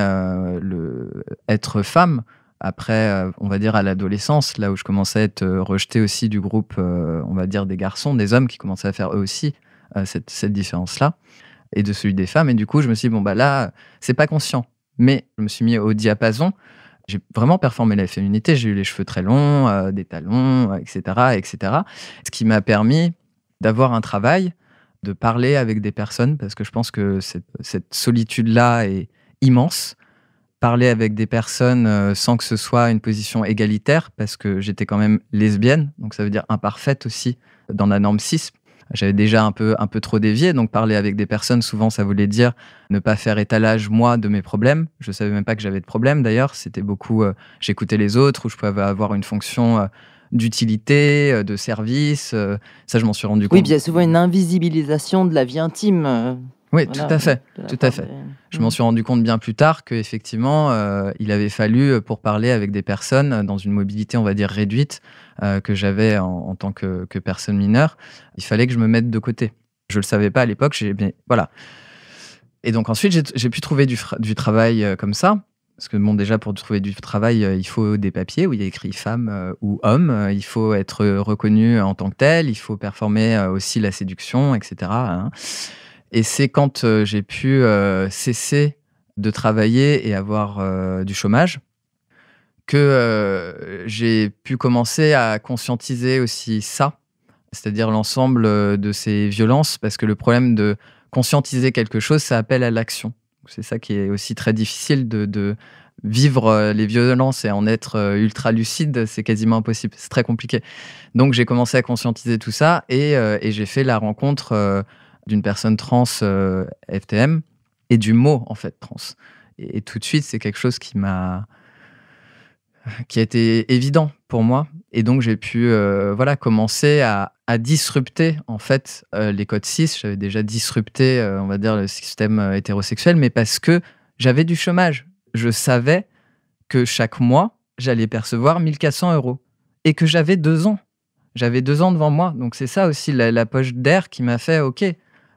le être femme après, on va dire à l'adolescence, là où je commençais à être rejeté aussi du groupe, on va dire des garçons, des hommes qui commençaient à faire eux aussi cette différence-là et de celui des femmes. Et du coup, je me suis dit, bon, bah là, c'est pas conscient. Mais je me suis mis au diapason. J'ai vraiment performé la féminité. J'ai eu les cheveux très longs, euh, des talons, etc., euh, etc. Ce qui m'a permis d'avoir un travail, de parler avec des personnes, parce que je pense que cette, cette solitude-là est immense. Parler avec des personnes euh, sans que ce soit une position égalitaire, parce que j'étais quand même lesbienne, donc ça veut dire imparfaite aussi dans la norme cis j'avais déjà un peu, un peu trop dévié. Donc, parler avec des personnes, souvent, ça voulait dire ne pas faire étalage, moi, de mes problèmes. Je savais même pas que j'avais de problèmes, d'ailleurs. C'était beaucoup, euh, j'écoutais les autres, où je pouvais avoir une fonction euh, d'utilité, euh, de service. ça, je m'en suis rendu compte. Oui, il y a souvent une invisibilisation de la vie intime. Oui, tout à fait, tout à fait. Je m'en suis rendu compte bien plus tard que effectivement, euh, il avait fallu euh, pour parler avec des personnes euh, dans une mobilité, on va dire réduite, que j'avais en, tant que, personne mineure, il fallait que je me mette de côté. Je le savais pas à l'époque. J'ai voilà. Et donc ensuite, j'ai pu trouver du, du travail comme ça. Parce que bon, déjà, pour trouver du travail, il faut des papiers où il y a écrit femme ou homme. il faut être reconnu en tant que tel. Il faut performer aussi la séduction, etc. Et c'est quand euh, j'ai pu euh, cesser de travailler et avoir euh, du chômage que j'ai pu commencer à conscientiser aussi ça, c'est-à-dire l'ensemble de ces violences, parce que le problème de conscientiser quelque chose, ça appelle à l'action. C'est ça qui est aussi très difficile de, vivre les violences et en être ultra lucide, c'est quasiment impossible, c'est très compliqué. Donc j'ai commencé à conscientiser tout ça et, j'ai fait la rencontre d'une personne trans euh, FTM et du mot en fait trans. Et, tout de suite, c'est quelque chose qui m'a qui a été évident pour moi et donc j'ai pu euh, voilà commencer à, à, disrupter en fait euh, les codes cis. J'avais déjà disrupté on va dire le système hétérosexuel mais parce que j'avais du chômage. Je savais que chaque mois j'allais percevoir 1400 euros et que j'avais deux ans j'avais deux ans devant moi. Donc c'est ça aussi la poche d'air qui m'a fait, ok,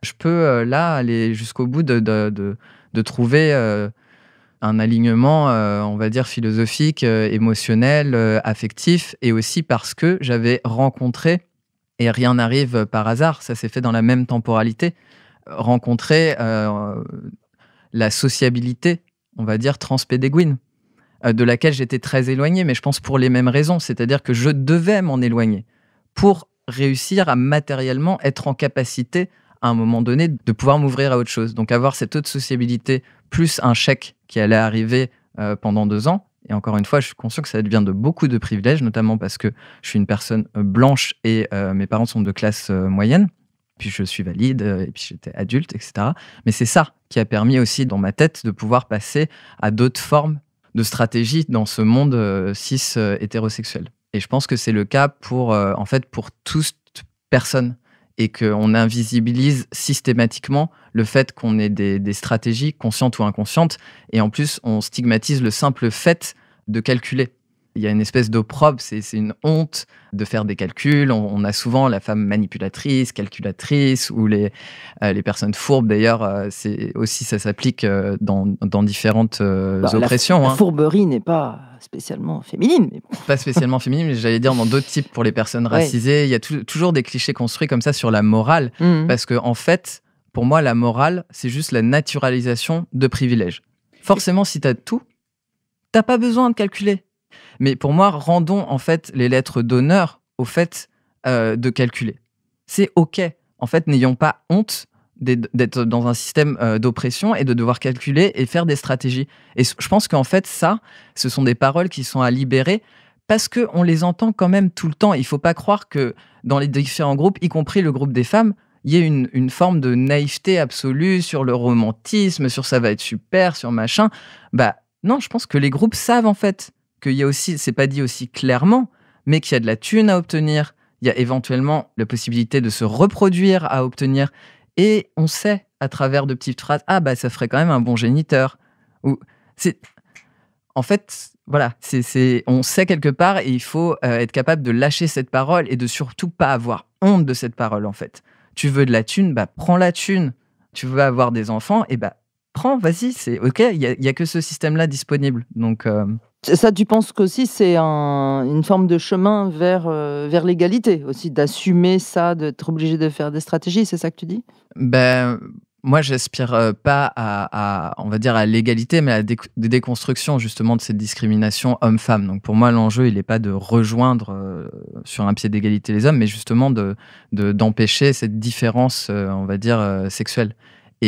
je peux euh, là aller jusqu'au bout de, de, de, trouver euh, un alignement, euh, on va dire, philosophique, émotionnel, affectif, et aussi parce que j'avais rencontré, et rien n'arrive par hasard, ça s'est fait dans la même temporalité, rencontré la sociabilité, on va dire, transpédéguine, de laquelle j'étais très éloigné, mais je pense pour les mêmes raisons, c'est-à-dire que je devais m'en éloigner pour réussir à matériellement être en capacité à un moment donné de pouvoir m'ouvrir à autre chose. Donc avoir cette autre sociabilité plus un chèque qui allait arriver euh, pendant deux ans. Et encore une fois, je suis conscient que ça devient de beaucoup de privilèges, notamment parce que je suis une personne euh, blanche et euh, mes parents sont de classe moyenne. Puis je suis valide, et puis j'étais adulte, etc. Mais c'est ça qui a permis aussi dans ma tête de pouvoir passer à d'autres formes de stratégie dans ce monde cis hétérosexuel. Et je pense que c'est le cas pour, en fait, pour toute personne et qu'on invisibilise systématiquement le fait qu'on ait des, des, stratégies conscientes ou inconscientes. Et en plus, on stigmatise le simple fait de calculer il y a une espèce d'opprobre, c'est une honte de faire des calculs. On, a souvent la femme manipulatrice, calculatrice, ou les, euh, les personnes fourbes. D'ailleurs, euh, c'est aussi ça s'applique euh, dans, dans, différentes bah, oppressions. La, hein. fourberie n'est pas spécialement féminine. Pas spécialement féminine, mais j'allais dire dans d'autres types pour les personnes racisées. Il y a toujours des clichés construits comme ça sur la morale, mmh. parce que en fait, pour moi, la morale, c'est juste la naturalisation de privilèges. Forcément, si tu as tout, t'as pas besoin de calculer mais pour moi, rendons en fait les lettres d'honneur au fait euh, de calculer. C'est OK. En fait, n'ayons pas honte d'être dans un système euh, d'oppression et de devoir calculer et faire des stratégies. Et je pense qu'en fait, ça, ce sont des paroles qui sont à libérer parce qu'on les entend quand même tout le temps. Il ne faut pas croire que dans les différents groupes, y compris le groupe des femmes, il y ait une, une, forme de naïveté absolue sur le romantisme, sur ça va être super, sur machin. Bah non, je pense que les groupes savent en fait qu'il y a aussi, c'est pas dit aussi clairement, mais qu'il y a de la thune à obtenir, il y a éventuellement la possibilité de se reproduire à obtenir, et on sait à travers de petites phrases, ah bah ça ferait quand même un bon géniteur. Ou c'est, en fait, voilà, c'est, on sait quelque part et il faut euh, être capable de lâcher cette parole et de surtout pas avoir honte de cette parole en fait. Tu veux de la thune, bah prends la thune. Tu veux avoir des enfants, et bah prends, vas-y, c'est OK, il n'y a, que ce système-là disponible. Donc. Euh, ça, tu penses qu'aussi c'est une forme de chemin vers, euh, vers l'égalité, aussi d'assumer ça, d'être obligé de faire des stratégies, c'est ça que tu dis Ben, moi, j'aspire euh, pas à, on va dire, à l'égalité, mais à la déconstruction justement de cette discrimination homme-femme. Donc, pour moi, l'enjeu, il n'est pas de rejoindre sur un pied d'égalité les hommes, mais justement de d'empêcher cette différence, on va dire, sexuelle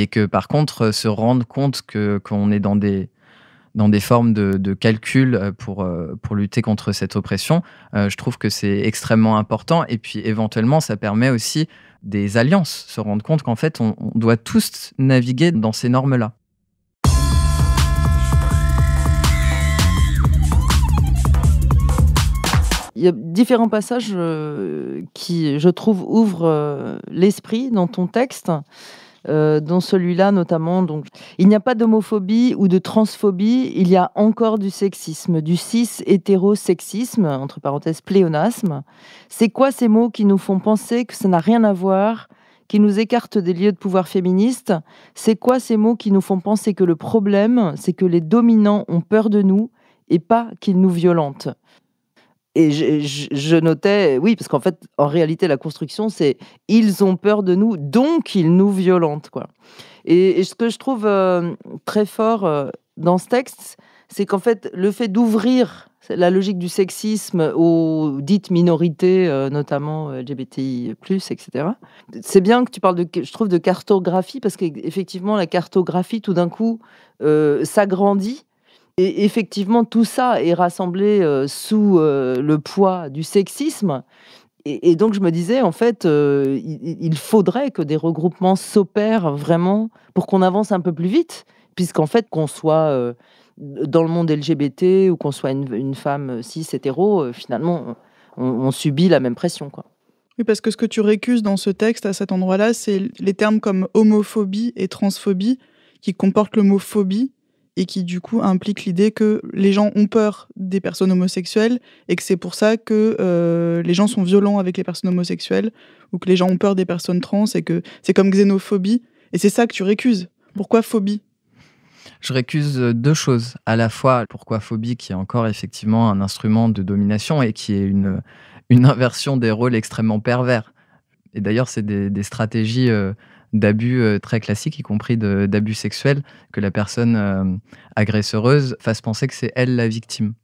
et que par contre euh, se rendre compte que qu'on est dans des dans des formes de, calcul euh, pour, euh, pour lutter contre cette oppression, je trouve que c'est extrêmement important. Et puis éventuellement, ça permet aussi des alliances, se rendre compte qu'en fait, on doit tous naviguer dans ces normes-là. il y a différents passages qui, je trouve, ouvrent l'esprit dans ton texte. Euh, dans celui-là notamment. Donc, il n'y a pas d'homophobie ou de transphobie, il y a encore du sexisme, du cis-hétérosexisme, entre parenthèses pléonasme. C'est quoi ces mots qui nous font penser que ça n'a rien à voir qui nous écartent des lieux de pouvoir féministe C'est quoi ces mots qui nous font penser que le problème, c'est que les dominants ont peur de nous et pas qu'ils nous violentent et je, notais, oui, parce qu'en fait, en réalité, la construction, c'est ils ont peur de nous, donc ils nous violentent. Quoi. Et, ce que je trouve euh, très fort euh, dans ce texte, c'est qu'en fait, le fait d'ouvrir la logique du sexisme aux dites minorités, euh, notamment LGBTI, etc., c'est bien que tu parles, de, je trouve, de cartographie, parce qu'effectivement, la cartographie, tout d'un coup, s'agrandit et effectivement, tout ça est rassemblé euh, sous euh, le poids du sexisme. Et, donc, je me disais, en fait, euh, il, faudrait que des regroupements s'opèrent vraiment pour qu'on avance un peu plus vite, puisqu'en fait, qu'on soit dans le monde LGBT ou qu'on soit une, femme cis, hétéro, finalement, on, on subit la même pression, quoi. Oui, parce que ce que tu récuses dans ce texte, à cet endroit-là, c'est les termes comme homophobie et transphobie qui comportent le mot phobie, et qui du coup implique l'idée que les gens ont peur des personnes homosexuelles et que c'est pour ça que euh, les gens sont violents avec les personnes homosexuelles ou que les gens ont peur des personnes trans et que c'est comme xénophobie et c'est ça que tu récuses. Pourquoi phobie je récuse euh, deux choses. À la fois, pourquoi phobie, qui est encore effectivement un instrument de domination et qui est une, inversion des rôles extrêmement pervers. Et d'ailleurs, c'est des, stratégies euh, d'abus euh, très classiques, y compris d'abus sexuels, que la personne euh, agresseuse fasse penser que c'est elle la victime.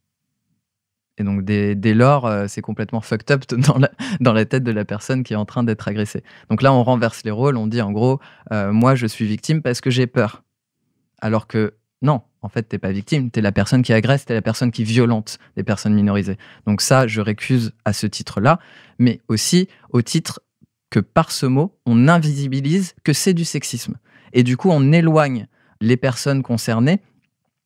Et donc dès, lors, euh, c'est complètement fucked up dans la, dans la, tête de la personne qui est en train d'être agressée. Donc là, on renverse les rôles, on dit en gros, moi je suis victime parce que j'ai peur. Alors que non, en fait, t'es pas victime, t'es la personne qui agresse, t'es la personne qui violente des personnes minorisées. Donc ça, je récuse à ce titre-là, mais aussi au titre que par ce mot, on invisibilise que c'est du sexisme. Et du coup, on éloigne les personnes concernées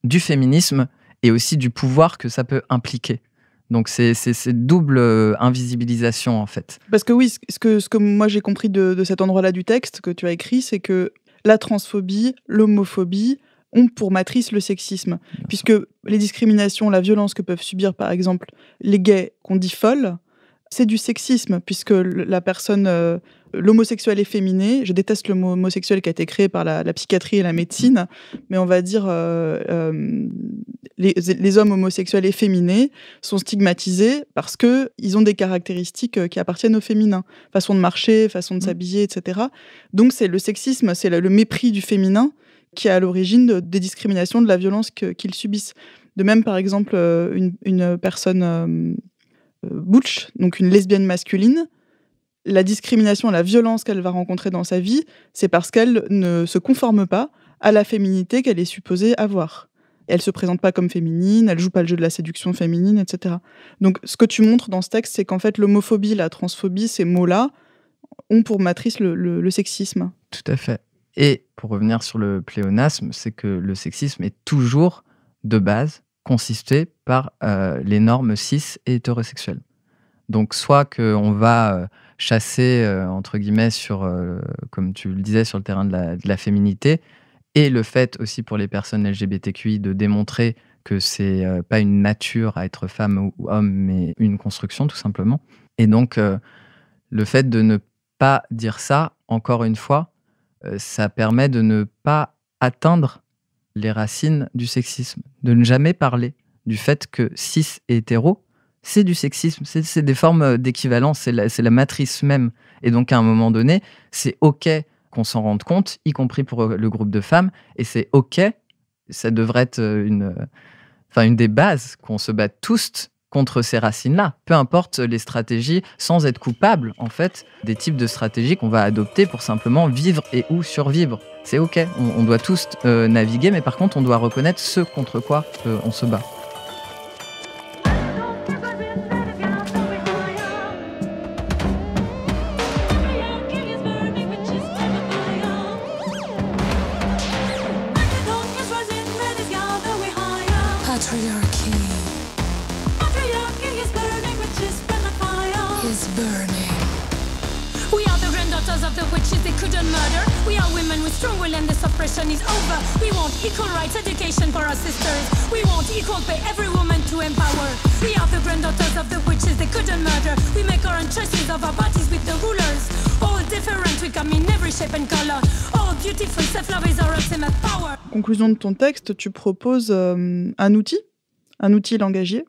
du féminisme et aussi du pouvoir que ça peut impliquer. Donc c'est cette double euh, invisibilisation en fait. Parce que oui, ce que, ce que moi j'ai compris de, de cet endroit-là du texte que tu as écrit, c'est que la transphobie, l'homophobie ont pour matrice le sexisme, puisque les discriminations, la violence que peuvent subir par exemple les gays qu'on dit folles, c'est du sexisme, puisque la personne, euh, l'homosexuel l'homosexuel efféminé, je déteste le mot homosexuel qui a été créé par la, psychiatrie et la médecine, mais on va dire euh, euh, les, hommes homosexuels efféminés sont stigmatisés parce que ils ont des caractéristiques qui appartiennent au féminin, façon de marcher, façon de mmh. s'habiller, etc. Donc c'est le sexisme, c'est le, mépris du féminin qui est à l'origine des discriminations, de la violence qu'ils subissent. De même, par exemple, une personne butch, donc une lesbienne masculine, la discrimination, la violence qu'elle va rencontrer dans sa vie, c'est parce qu'elle ne se conforme pas à la féminité qu'elle est supposée avoir. Elle se présente pas comme féminine, elle joue pas le jeu de la séduction féminine, etc. Donc, ce que tu montres dans ce texte, c'est qu'en fait, l'homophobie, la transphobie, ces mots-là ont pour matrice le sexisme. Tout à fait. Et pour revenir sur le pléonasme, c'est que le sexisme est toujours de base consistait par euh, les normes cis et hétérosexuelles. Donc soit qu'on va euh, chasser, euh, entre guillemets, sur, comme tu le disais, sur le terrain de la, féminité, et le fait aussi pour les personnes LGBTQI de démontrer que c'est pas une nature à être femme ou homme, mais une construction tout simplement. Et donc, le fait de ne pas dire ça, encore une fois, ça permet de ne pas atteindre les racines du sexisme, de ne jamais parler du fait que cis et hétéro, c'est du sexisme, c'est des formes euh, d'équivalence, c'est la, matrice même. Et donc à un moment donné, c'est OK qu'on s'en rende compte, y compris pour euh, le groupe de femmes, et c'est OK, ça devrait être euh, une, enfin, une des bases qu'on se bat tous contre ces racines-là, peu importe les stratégies, sans être coupable en fait des types de stratégies qu'on va adopter pour simplement vivre et ou survivre. C'est ok, on, doit tous euh, naviguer, mais par contre on doit reconnaître ce contre quoi euh, on se bat. So will the suppression is over. We want equal rights education for our sisters. We want equal pay every woman to empower. We are the granddaughters of the witches they couldn't murder. We make our own choices of our bodies with the rulers. All different, we come in every shape and color. All beautiful, self-love is our ultimate power. Conclusion de ton texte, tu proposes euh, un outil, un outil langagier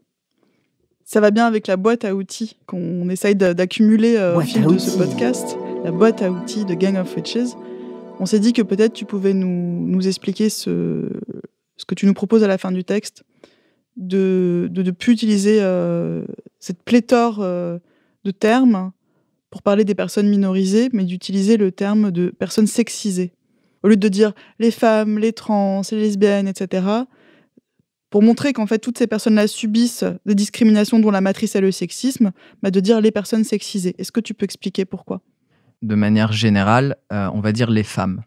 ça va bien avec la boîte à outils qu'on essaye d'accumuler euh, au fil de ce podcast, la boîte à outils de Gang of Witches. On s'est dit que peut-être tu pouvais nous, expliquer ce, ce, que tu nous proposes à la fin du texte, de ne plus utiliser euh, cette pléthore euh, de termes pour parler des personnes minorisées, mais d'utiliser le terme de personnes sexisées. Au lieu de dire les femmes, les trans, les lesbiennes, etc., pour montrer qu'en fait toutes ces personnes-là subissent des discriminations dont la matrice est le sexisme, bah, de dire les personnes sexisées. Est-ce que tu peux expliquer pourquoi de manière générale, euh, on va dire les femmes,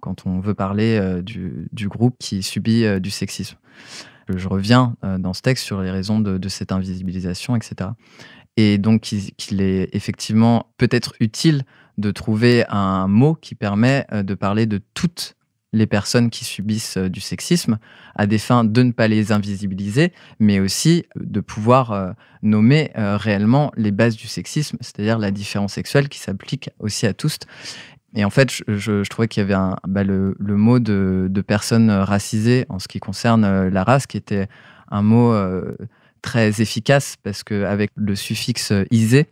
quand on veut parler euh, du, groupe qui subit euh, du sexisme. Je reviens dans ce texte sur les raisons de, cette invisibilisation, etc. Et donc qu'il est effectivement peut-être utile de trouver un mot qui permet de parler de toutes les personnes qui subissent euh, du sexisme à des fins de ne pas les invisibiliser, mais aussi euh, de pouvoir euh, nommer réellement les bases du sexisme, c'est-à-dire la différence sexuelle qui s'applique aussi à tous. Et en fait, je, trouvais qu'il y avait un, bah, le, mot de, de, personnes racisées en ce qui concerne la race, qui était un mot très efficace parce qu'avec le suffixe isé,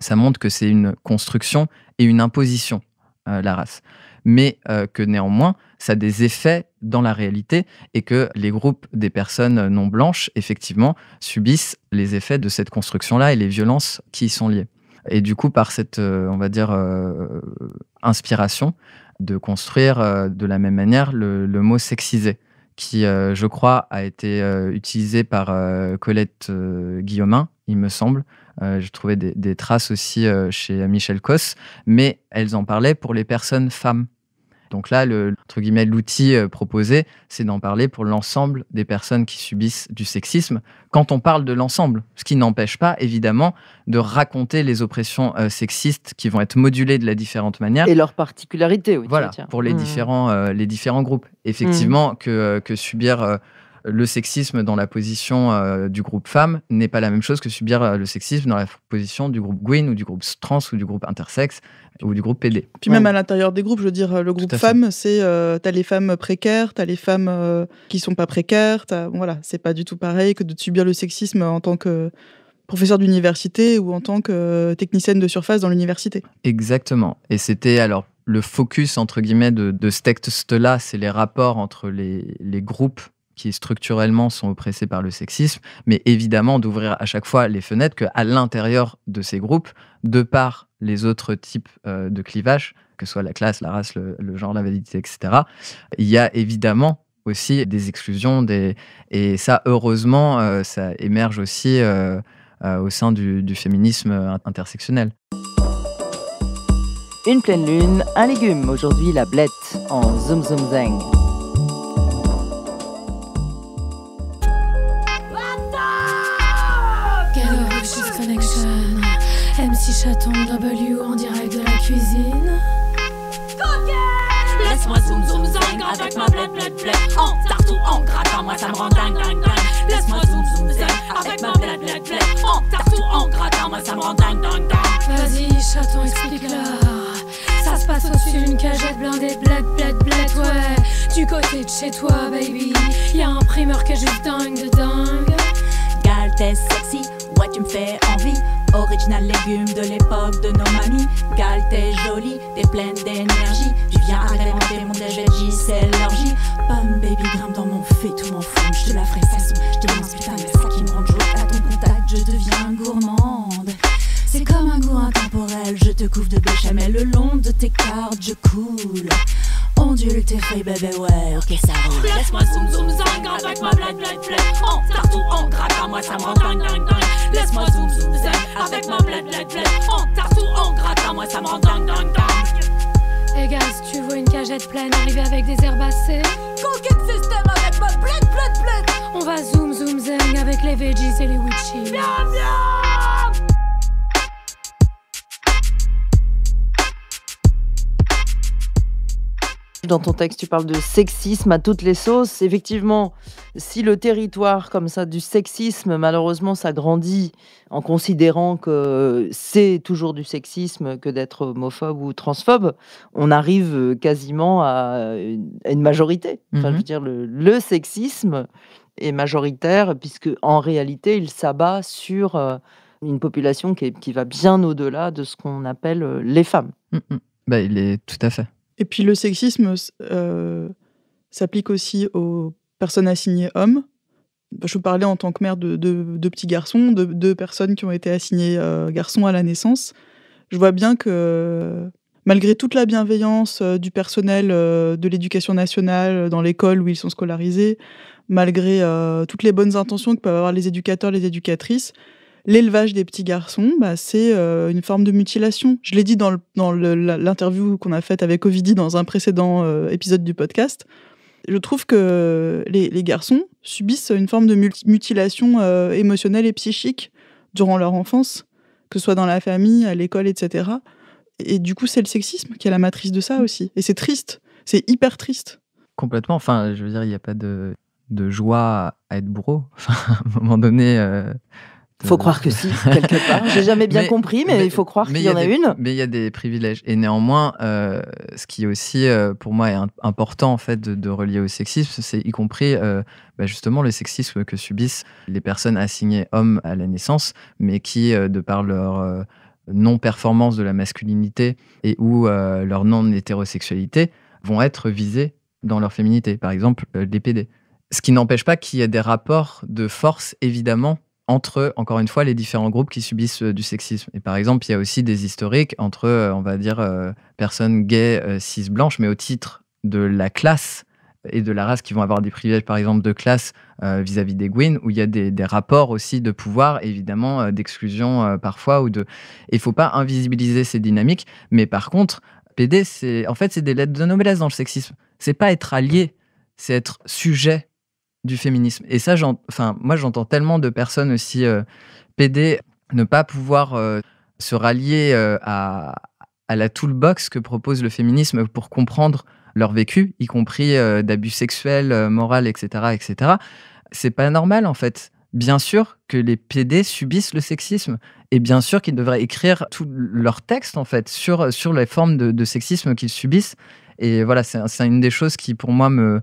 ça montre que c'est une construction et une imposition, la race. Mais que néanmoins, ça a des effets dans la réalité et que les groupes des personnes non blanches, effectivement, subissent les effets de cette construction-là et les violences qui y sont liées. Et du coup, par cette, euh, on va dire, euh, inspiration de construire euh, de la même manière le, mot sexisé, qui, je crois, a été utilisé par Colette Guillaumin, il me semble. J'ai trouvé des, des, traces aussi chez Michel Cosse, mais elles en parlaient pour les personnes femmes. Donc là, le, entre guillemets, l'outil euh, proposé, c'est d'en parler pour l'ensemble des personnes qui subissent du sexisme quand on parle de l'ensemble. Ce qui n'empêche pas, évidemment, de raconter les oppressions euh, sexistes qui vont être modulées de la différente manière. Et leurs particularités, oui. Voilà, pour les, mmh. différents, euh, les différents groupes. Mmh. Effectivement, que, que subir le sexisme dans la position euh, du groupe femme n'est pas la même chose que subir euh, le sexisme dans la position du groupe Gwyn ou du groupe trans ou du groupe intersexe ou du groupe PD. Puis même à l'intérieur des groupes, je veux dire, euh, le groupe femme, c'est tu t'as les femmes précaires, t'as les femmes qui sont pas précaires, voilà, c'est pas du tout pareil que de subir le sexisme en tant que professeur d'université ou en tant que technicienne de surface dans l'université. Exactement. Et c'était alors le focus entre guillemets de, ce texte-là, c'est les rapports entre les groupes qui structurellement sont oppressés par le sexisme, mais évidemment d'ouvrir à chaque fois les fenêtres qu'à l'intérieur de ces groupes, de par les autres types euh, de clivages, que ce soit la classe, la race, le, genre, la validité, etc., il y a évidemment aussi des exclusions, des... et ça, heureusement, euh, ça émerge aussi euh, au sein du, féminisme intersectionnel. Une pleine lune, un légume, aujourd'hui la blette en zoom zoom zang. chaton W en direct de la cuisine. Laisse-moi zoom zoom zing avec ma bled bled bled En tartou en grattant, moi ça me rend dingue dingue dingue Laisse-moi zoom zoom zing avec ma bled bled bled En tartou en grattant, moi ça me rend dingue dingue dingue Vas-y chaton explique-leur ça se passe au-dessus d'une cagette blindée, bled, bled, bled, ouais. Du côté de chez toi, baby, Y'a un primeur qui est juste dingue de dingue. Gal, t'es sexy, ouais tu me fais envie Original légume de l'époque de nos mamies Gal t'es jolie, t'es pleine d'énergie Tu viens agrémenter mon déjeuner c'est l'orgie Pomme baby grimpe dans mon fait tout m'en fout Je te la ferai façon, je te lance putain c'est ça qui me rend joie À ton contact je deviens gourmande c'est comme un goût intemporel, je te couvre de béchamel le long de tes cartes, je coule. Ondule tes feuilles, bébé, ouais, ok, ça roule. Laisse-moi zoom zoom zang, avec ma blague, blague, blague. En tartou, en gras, moi ça me rend dingue, dingue, dingue. Laisse-moi zoom zoom zen avec ma bled bled bled. En tartout ou en à moi ça me rend dingue dang dingue. Hey guys, tu vois une cagette pleine, arrivée avec des herbacées. Conquête système avec ma bled bled bled. On va zoom zoom zing avec les veggies et les witchies. Bien, bien Dans ton texte, tu parles de sexisme à toutes les sauces. Effectivement, si le territoire comme ça du sexisme, malheureusement, s'agrandit en considérant que c'est toujours du sexisme que d'être homophobe ou transphobe, on arrive euh, quasiment à une majorité. Enfin, je mhm. veux dire, le, sexisme est majoritaire puisque en réalité, il s'abat sur euh, une population qui, va bien au-delà de ce qu'on appelle euh, les femmes. Mm, mm. Bah, il est tout à fait. Et puis le sexisme euh, s'applique aussi aux personnes assignées hommes. Bah, je vous parlais en tant que mère de deux petits garçons, de deux personnes qui ont été assignées euh, garçons à la naissance. Je vois bien que malgré toute la bienveillance euh, du personnel de l'éducation nationale dans l'école où ils sont scolarisés, malgré toutes les bonnes intentions que peuvent avoir les éducateurs, les éducatrices, L'élevage des petits garçons, bah, c'est euh, une forme de mutilation. Je l'ai dit dans l'interview qu'on a faite avec Ovidie dans un précédent euh, épisode du podcast. Je trouve que les, garçons subissent une forme de mutilation euh, émotionnelle et psychique durant leur enfance, que ce soit dans la famille, à l'école, etc. Et du coup, c'est le sexisme qui est la matrice de ça aussi. Et c'est triste, c'est hyper triste. Complètement, enfin, je veux dire, il n'y a pas de, joie à être bourreau. Enfin, à un moment donné, il faut euh, croire que si, quelque part. J'ai jamais bien compris, mais, il faut croire qu'il y, en a une. Mais il y a des privilèges. Et néanmoins, euh, ce qui aussi, euh, pour moi, est important en fait de, relier au sexisme, c'est y compris bah, justement le sexisme que subissent les personnes assignées hommes à la naissance, mais qui, de par leur non-performance de la masculinité et ou leur non-hétérosexualité, vont être visées dans leur féminité. Par exemple, les PD. Ce qui n'empêche pas qu'il y ait des rapports de force, évidemment, entre, encore une fois, les différents groupes qui subissent euh, du sexisme. Et par exemple, il y a aussi des historiques entre, euh, on va dire, euh, personnes gays, cis, blanches, mais au titre de la classe et de la race qui vont avoir des privilèges, par exemple, de classe vis-à-vis des Gwyn, où il y a des, rapports aussi de pouvoir, évidemment, d'exclusion parfois. Ou de... Il ne faut pas invisibiliser ces dynamiques, mais par contre, PD, en fait, c'est des lettres de noblesse dans le sexisme. C'est pas être allié, c'est être sujet du féminisme. Et ça, enfin, moi, j'entends tellement de personnes aussi euh, PD ne pas pouvoir euh, se rallier euh, à, à, la toolbox que propose le féminisme pour comprendre leur vécu, y compris d'abus sexuels, moral, etc., etc. C'est pas normal en fait. Bien sûr que les PD subissent le sexisme et bien sûr qu'ils devraient écrire tout leur texte en fait sur, sur les formes de sexisme qu'ils subissent. Et voilà, c'est une des choses qui pour moi me,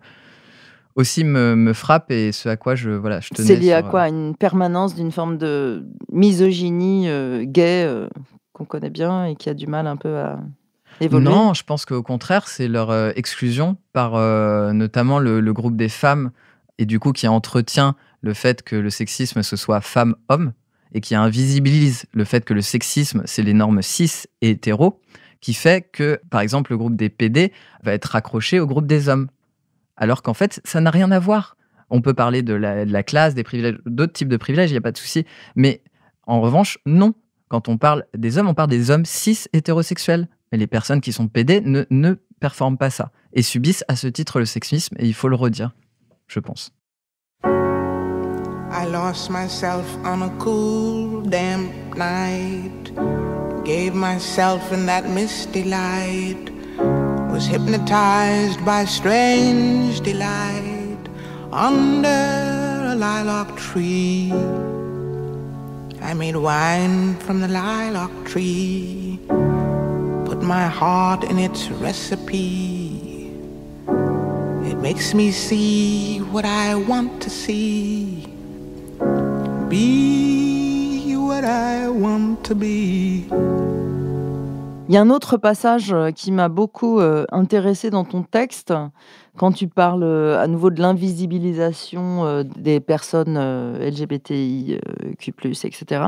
aussi me, frappe et ce à quoi je, voilà, je tenais. C'est lié à quoi euh, Une permanence d'une forme de misogynie euh, gay euh, qu'on connaît bien et qui a du mal un peu à évoluer Non, je pense qu'au contraire, c'est leur exclusion par notamment le, groupe des femmes et du coup qui entretient le fait que le sexisme ce soit femme-homme et qui invisibilise le fait que le sexisme c'est les normes cis et hétéro qui fait que par exemple le groupe des PD va être raccroché au groupe des hommes alors qu'en fait, ça n'a rien à voir. On peut parler de la, classe, des privilèges, d'autres types de privilèges, il n'y a pas de souci. Mais en revanche, non. Quand on parle des hommes, on parle des hommes cis hétérosexuels. Mais les personnes qui sont PD ne, ne performent pas ça et subissent à ce titre le sexisme, et il faut le redire, je pense. I lost myself on a cool damp night, gave myself in that misty light. was hypnotized by strange delight under a lilac tree. I made wine from the lilac tree, put my heart in its recipe. It makes me see what I want to see, be what I want to be. Il y a un autre passage euh, qui m'a beaucoup euh, intéressé dans ton texte, quand tu parles euh, à nouveau de l'invisibilisation des personnes LGBTIQ, etc.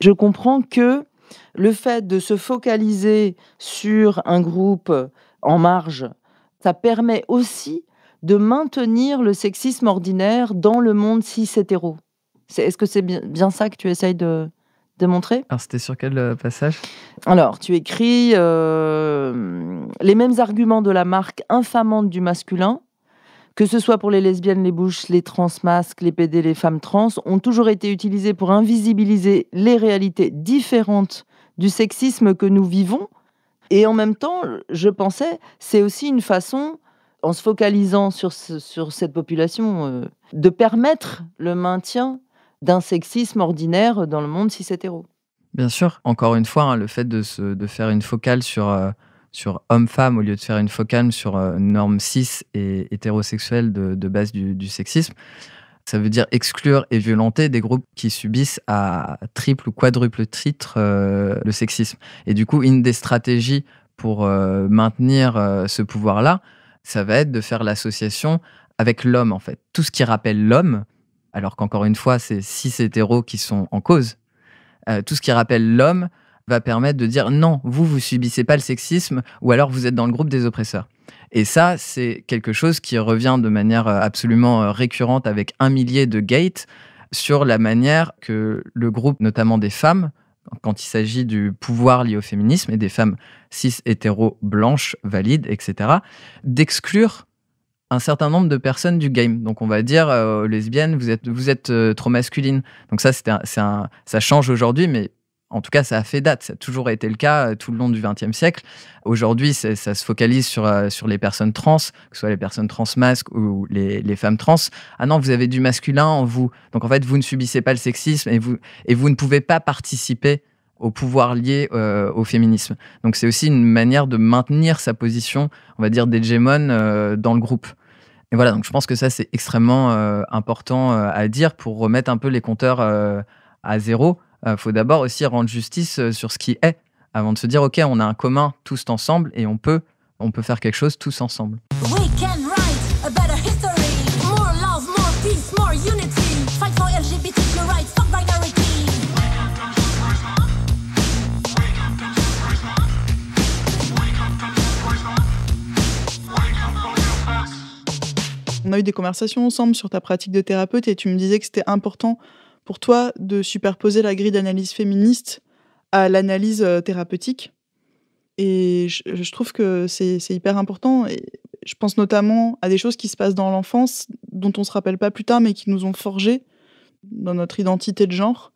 Je comprends que le fait de se focaliser sur un groupe en marge, ça permet aussi de maintenir le sexisme ordinaire dans le monde cis-hétéro. Est-ce que c'est bien ça que tu essayes de, alors, c'était sur quel euh, passage Alors, tu écris euh, les mêmes arguments de la marque infamante du masculin, que ce soit pour les lesbiennes, les bouches, les transmasques, les PD, les femmes trans, ont toujours été utilisés pour invisibiliser les réalités différentes du sexisme que nous vivons. Et en même temps, je pensais, c'est aussi une façon, en se focalisant sur, sur cette population, euh, de permettre le maintien d'un sexisme ordinaire dans le monde cis-hétéro. Bien sûr, encore une fois, hein, le fait de, se, de, faire une focale sur, euh, sur homme-femme au lieu de faire une focale sur euh, normes cis et hétérosexuelles de, de base du, du, sexisme, ça veut dire exclure et violenter des groupes qui subissent à triple ou quadruple titre euh, le sexisme. Et du coup, une des stratégies pour maintenir ce pouvoir-là, ça va être de faire l'association avec l'homme, en fait. Tout ce qui rappelle l'homme, alors qu'encore une fois, c'est six hétéros qui sont en cause. Euh, tout ce qui rappelle l'homme va permettre de dire non, vous, vous subissez pas le sexisme, ou alors vous êtes dans le groupe des oppresseurs. Et ça, c'est quelque chose qui revient de manière euh, absolument euh, récurrente avec un millier de gates sur la manière que le groupe, notamment des femmes, quand il s'agit du pouvoir lié au féminisme et des femmes cis, hétéro, blanches, valides, etc., d'exclure un certain nombre de personnes du game. Donc on va dire euh, lesbiennes, vous êtes, vous êtes euh, trop masculine. Donc ça, c'est un, ça change aujourd'hui, mais en tout cas, ça a fait date. Ça a toujours été le cas euh, tout le long du XXe siècle. Aujourd'hui, ça se focalise sur, euh, sur les personnes trans, que ce soit les personnes transmasques ou les, femmes trans. Ah non, vous avez du masculin en vous. Donc en fait, vous ne subissez pas le sexisme et vous, et vous ne pouvez pas participer au pouvoir lié euh, au féminisme. Donc c'est aussi une manière de maintenir sa position, on va dire, d'hégémon euh, dans le groupe. Et voilà, donc je pense que ça c'est extrêmement euh, important à dire pour remettre un peu les compteurs à zéro. Il faut d'abord aussi rendre justice sur ce qui est, avant de se dire ok, on a un commun tous ensemble et on peut, on peut faire quelque chose tous ensemble. on a eu des conversations ensemble sur ta pratique de thérapeute et tu me disais que c'était important pour toi de superposer la grille d'analyse féministe à l'analyse euh, thérapeutique. Et je, trouve que c'est hyper important. Et je pense notamment à des choses qui se passent dans l'enfance, dont on ne se rappelle pas plus tard, mais qui nous ont forgé dans notre identité de genre,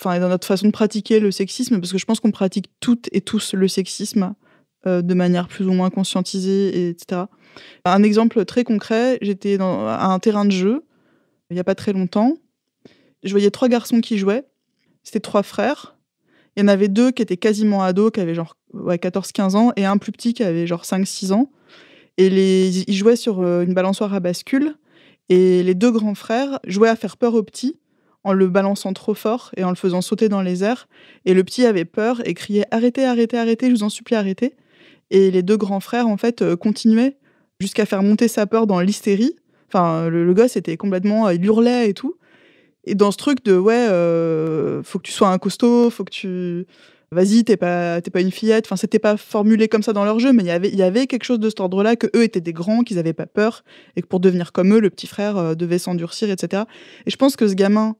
enfin, et dans notre façon de pratiquer le sexisme, parce que je pense qu'on pratique toutes et tous le sexisme euh, de manière plus ou moins conscientisée, etc. Un exemple très concret, j'étais à un terrain de jeu il n'y a pas très longtemps. Je voyais trois garçons qui jouaient. C'était trois frères. Il y en avait deux qui étaient quasiment ados, qui avaient genre 14-15 ans, et un plus petit qui avait genre 5-6 ans. Et ils jouaient sur euh, une balançoire à bascule. Et les deux grands frères jouaient à faire peur au petit en le balançant trop fort et en le faisant sauter dans les airs. Et le petit avait peur et criait Arrêtez, arrêtez, arrêtez, je vous en supplie, arrêtez. Et les deux grands frères, en fait, euh, continuaient jusqu'à faire monter sa peur dans l'hystérie. Enfin, le, gosse était complètement, euh, il hurlait et tout. Et dans ce truc de ouais, euh, faut que tu sois un costaud, faut que tu, vas-y, t'es pas, t'es pas une fillette. Enfin, c'était pas formulé comme ça dans leur jeu, mais y il y avait quelque chose de cet ordre-là, que eux étaient des grands, qu'ils avaient pas peur, et que pour devenir comme eux, le petit frère euh, devait s'endurcir, etc. Et je pense que ce gamin,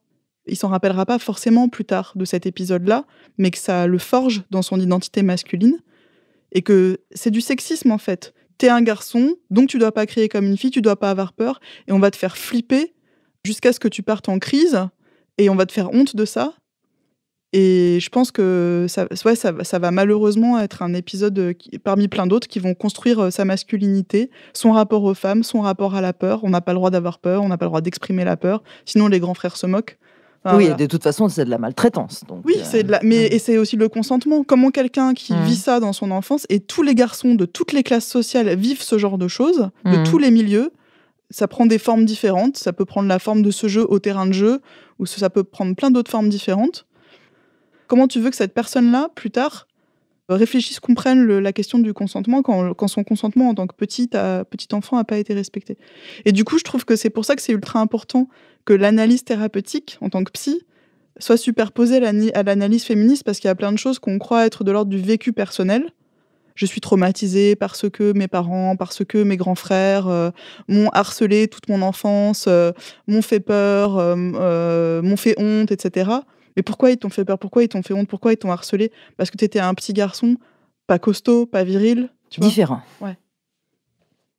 il s'en rappellera pas forcément plus tard de cet épisode-là, mais que ça le forge dans son identité masculine, et que c'est du sexisme en fait t'es un garçon, donc tu dois pas crier comme une fille, tu dois pas avoir peur, et on va te faire flipper jusqu'à ce que tu partes en crise, et on va te faire honte de ça. Et je pense que ça, va malheureusement être un épisode euh, parmi plein d'autres qui vont construire euh, sa masculinité, son rapport aux femmes, son rapport à la peur. On n'a pas le droit d'avoir peur, on n'a pas le droit d'exprimer la peur, sinon les grands frères se moquent oui, de toute façon, c'est de la maltraitance. oui, euh, c'est de la... mais mm. et c'est aussi le consentement. Comment quelqu'un qui mm. vit ça dans son enfance et tous les garçons de toutes les classes sociales vivent ce genre de choses, de mm. tous les milieux, ça prend des formes différentes. Ça peut prendre la forme de ce jeu au terrain de jeu, ou ça peut prendre plein d'autres formes différentes. Comment tu veux que cette personne-là, plus tard, réfléchisse, comprenne la question du consentement quand, son consentement en tant que petit, à, petit enfant n'a pas été respecté. Et du coup, je trouve que c'est pour ça que c'est ultra important que l'analyse thérapeutique en tant que psy soit superposée à l'analyse féministe parce qu'il y a plein de choses qu'on croit être de l'ordre du vécu personnel. Je suis traumatisée parce que mes parents, parce que mes grands frères euh, m'ont harcelé toute mon enfance, euh, m'ont fait peur, euh, m'ont fait honte, etc. Mais pourquoi ils t'ont fait peur Pourquoi ils t'ont fait honte Pourquoi ils t'ont harcelé Parce que tu étais un petit garçon, pas costaud, pas viril. Tu Différent.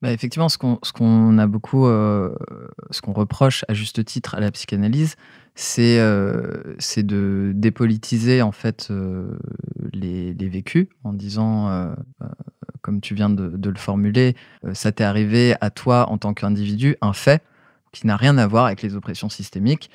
Bah, effectivement, ce qu'on, a beaucoup, euh, ce qu'on reproche à juste titre à la psychanalyse, c'est, euh, de dépolitiser en fait euh, les, vécus en disant, bah, comme tu viens de le formuler, ça t'est arrivé à toi en tant qu'individu, un fait qui n'a rien à voir avec les oppressions systémiques.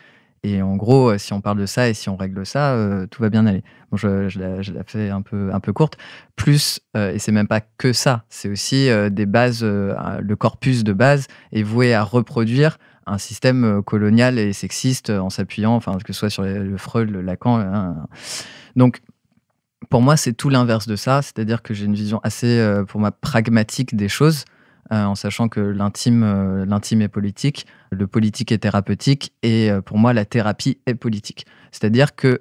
Et en gros, euh, si on parle de ça et si on règle ça, euh, tout va bien aller. Bon, je, la, fais un peu, un peu courte. Plus, euh, et c'est même pas que ça, c'est aussi des bases, le corpus de base est voué à reproduire un système colonial et sexiste en s'appuyant, enfin, que ce soit sur le Freud, le Lacan. Hein, hein, hein. Donc, pour moi, c'est tout l'inverse de ça, c'est-à-dire que j'ai une vision assez, pour moi, pragmatique des choses. Euh, en sachant que l'intime, euh, l'intime est politique, le politique est thérapeutique, et euh, pour moi, la thérapie est politique. C'est-à-dire que,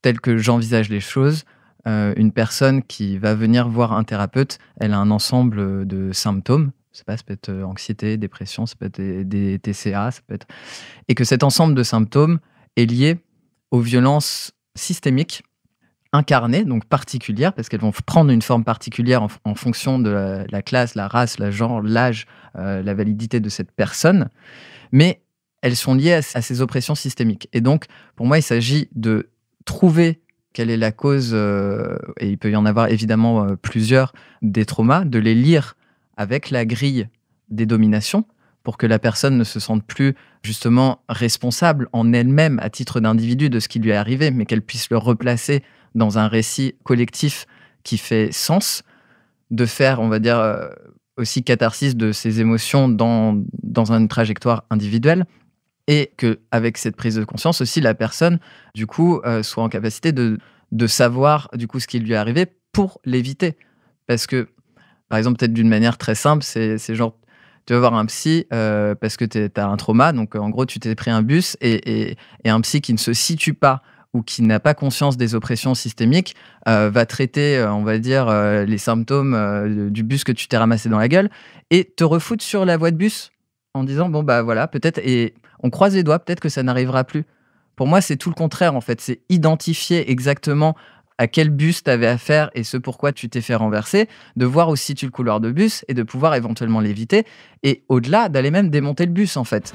tel que j'envisage les choses, une personne qui va venir voir un thérapeute, elle a un ensemble de symptômes. Ça, peut être anxiété, dépression, ça peut être des, des TCA, ça peut Et que cet ensemble de symptômes est lié aux violences systémiques incarnées, donc particulières, parce qu'elles vont prendre une forme particulière en, fonction de la, classe, la race, la genre, l'âge, euh, la validité de cette personne. Mais elles sont liées à, ces oppressions systémiques. Et donc, pour moi, il s'agit de trouver quelle est la cause, euh, et il peut y en avoir évidemment euh, plusieurs, des traumas, de les lire avec la grille des dominations pour que la personne ne se sente plus justement responsable en elle-même à titre d'individu de ce qui lui est arrivé, mais qu'elle puisse le replacer dans un récit collectif qui fait sens, de faire, on va dire, euh, aussi catharsis de ses émotions dans, dans une trajectoire individuelle et que avec cette prise de conscience aussi la personne du coup euh, soit en capacité de, de savoir du coup ce qui lui est arrivé pour l'éviter parce que par exemple peut-être d'une manière très simple c'est genre tu vas voir un psy euh, parce que tu as un trauma donc en gros tu t'es pris un bus et, et, et, un psy qui ne se situe pas ou qui n'a pas conscience des oppressions systémiques euh, va traiter, euh, on va dire, euh, les symptômes du bus que tu t'es ramassé dans la gueule et te refoute sur la voie de bus en disant bon bah voilà peut-être et on croise les doigts peut-être que ça n'arrivera plus. Pour moi c'est tout le contraire en fait, c'est identifier exactement à quel bus t'avais affaire et ce pourquoi tu t'es fait renverser, de voir où tu situe le couloir de bus et de pouvoir éventuellement l'éviter, et au-delà d'aller même démonter le bus en fait.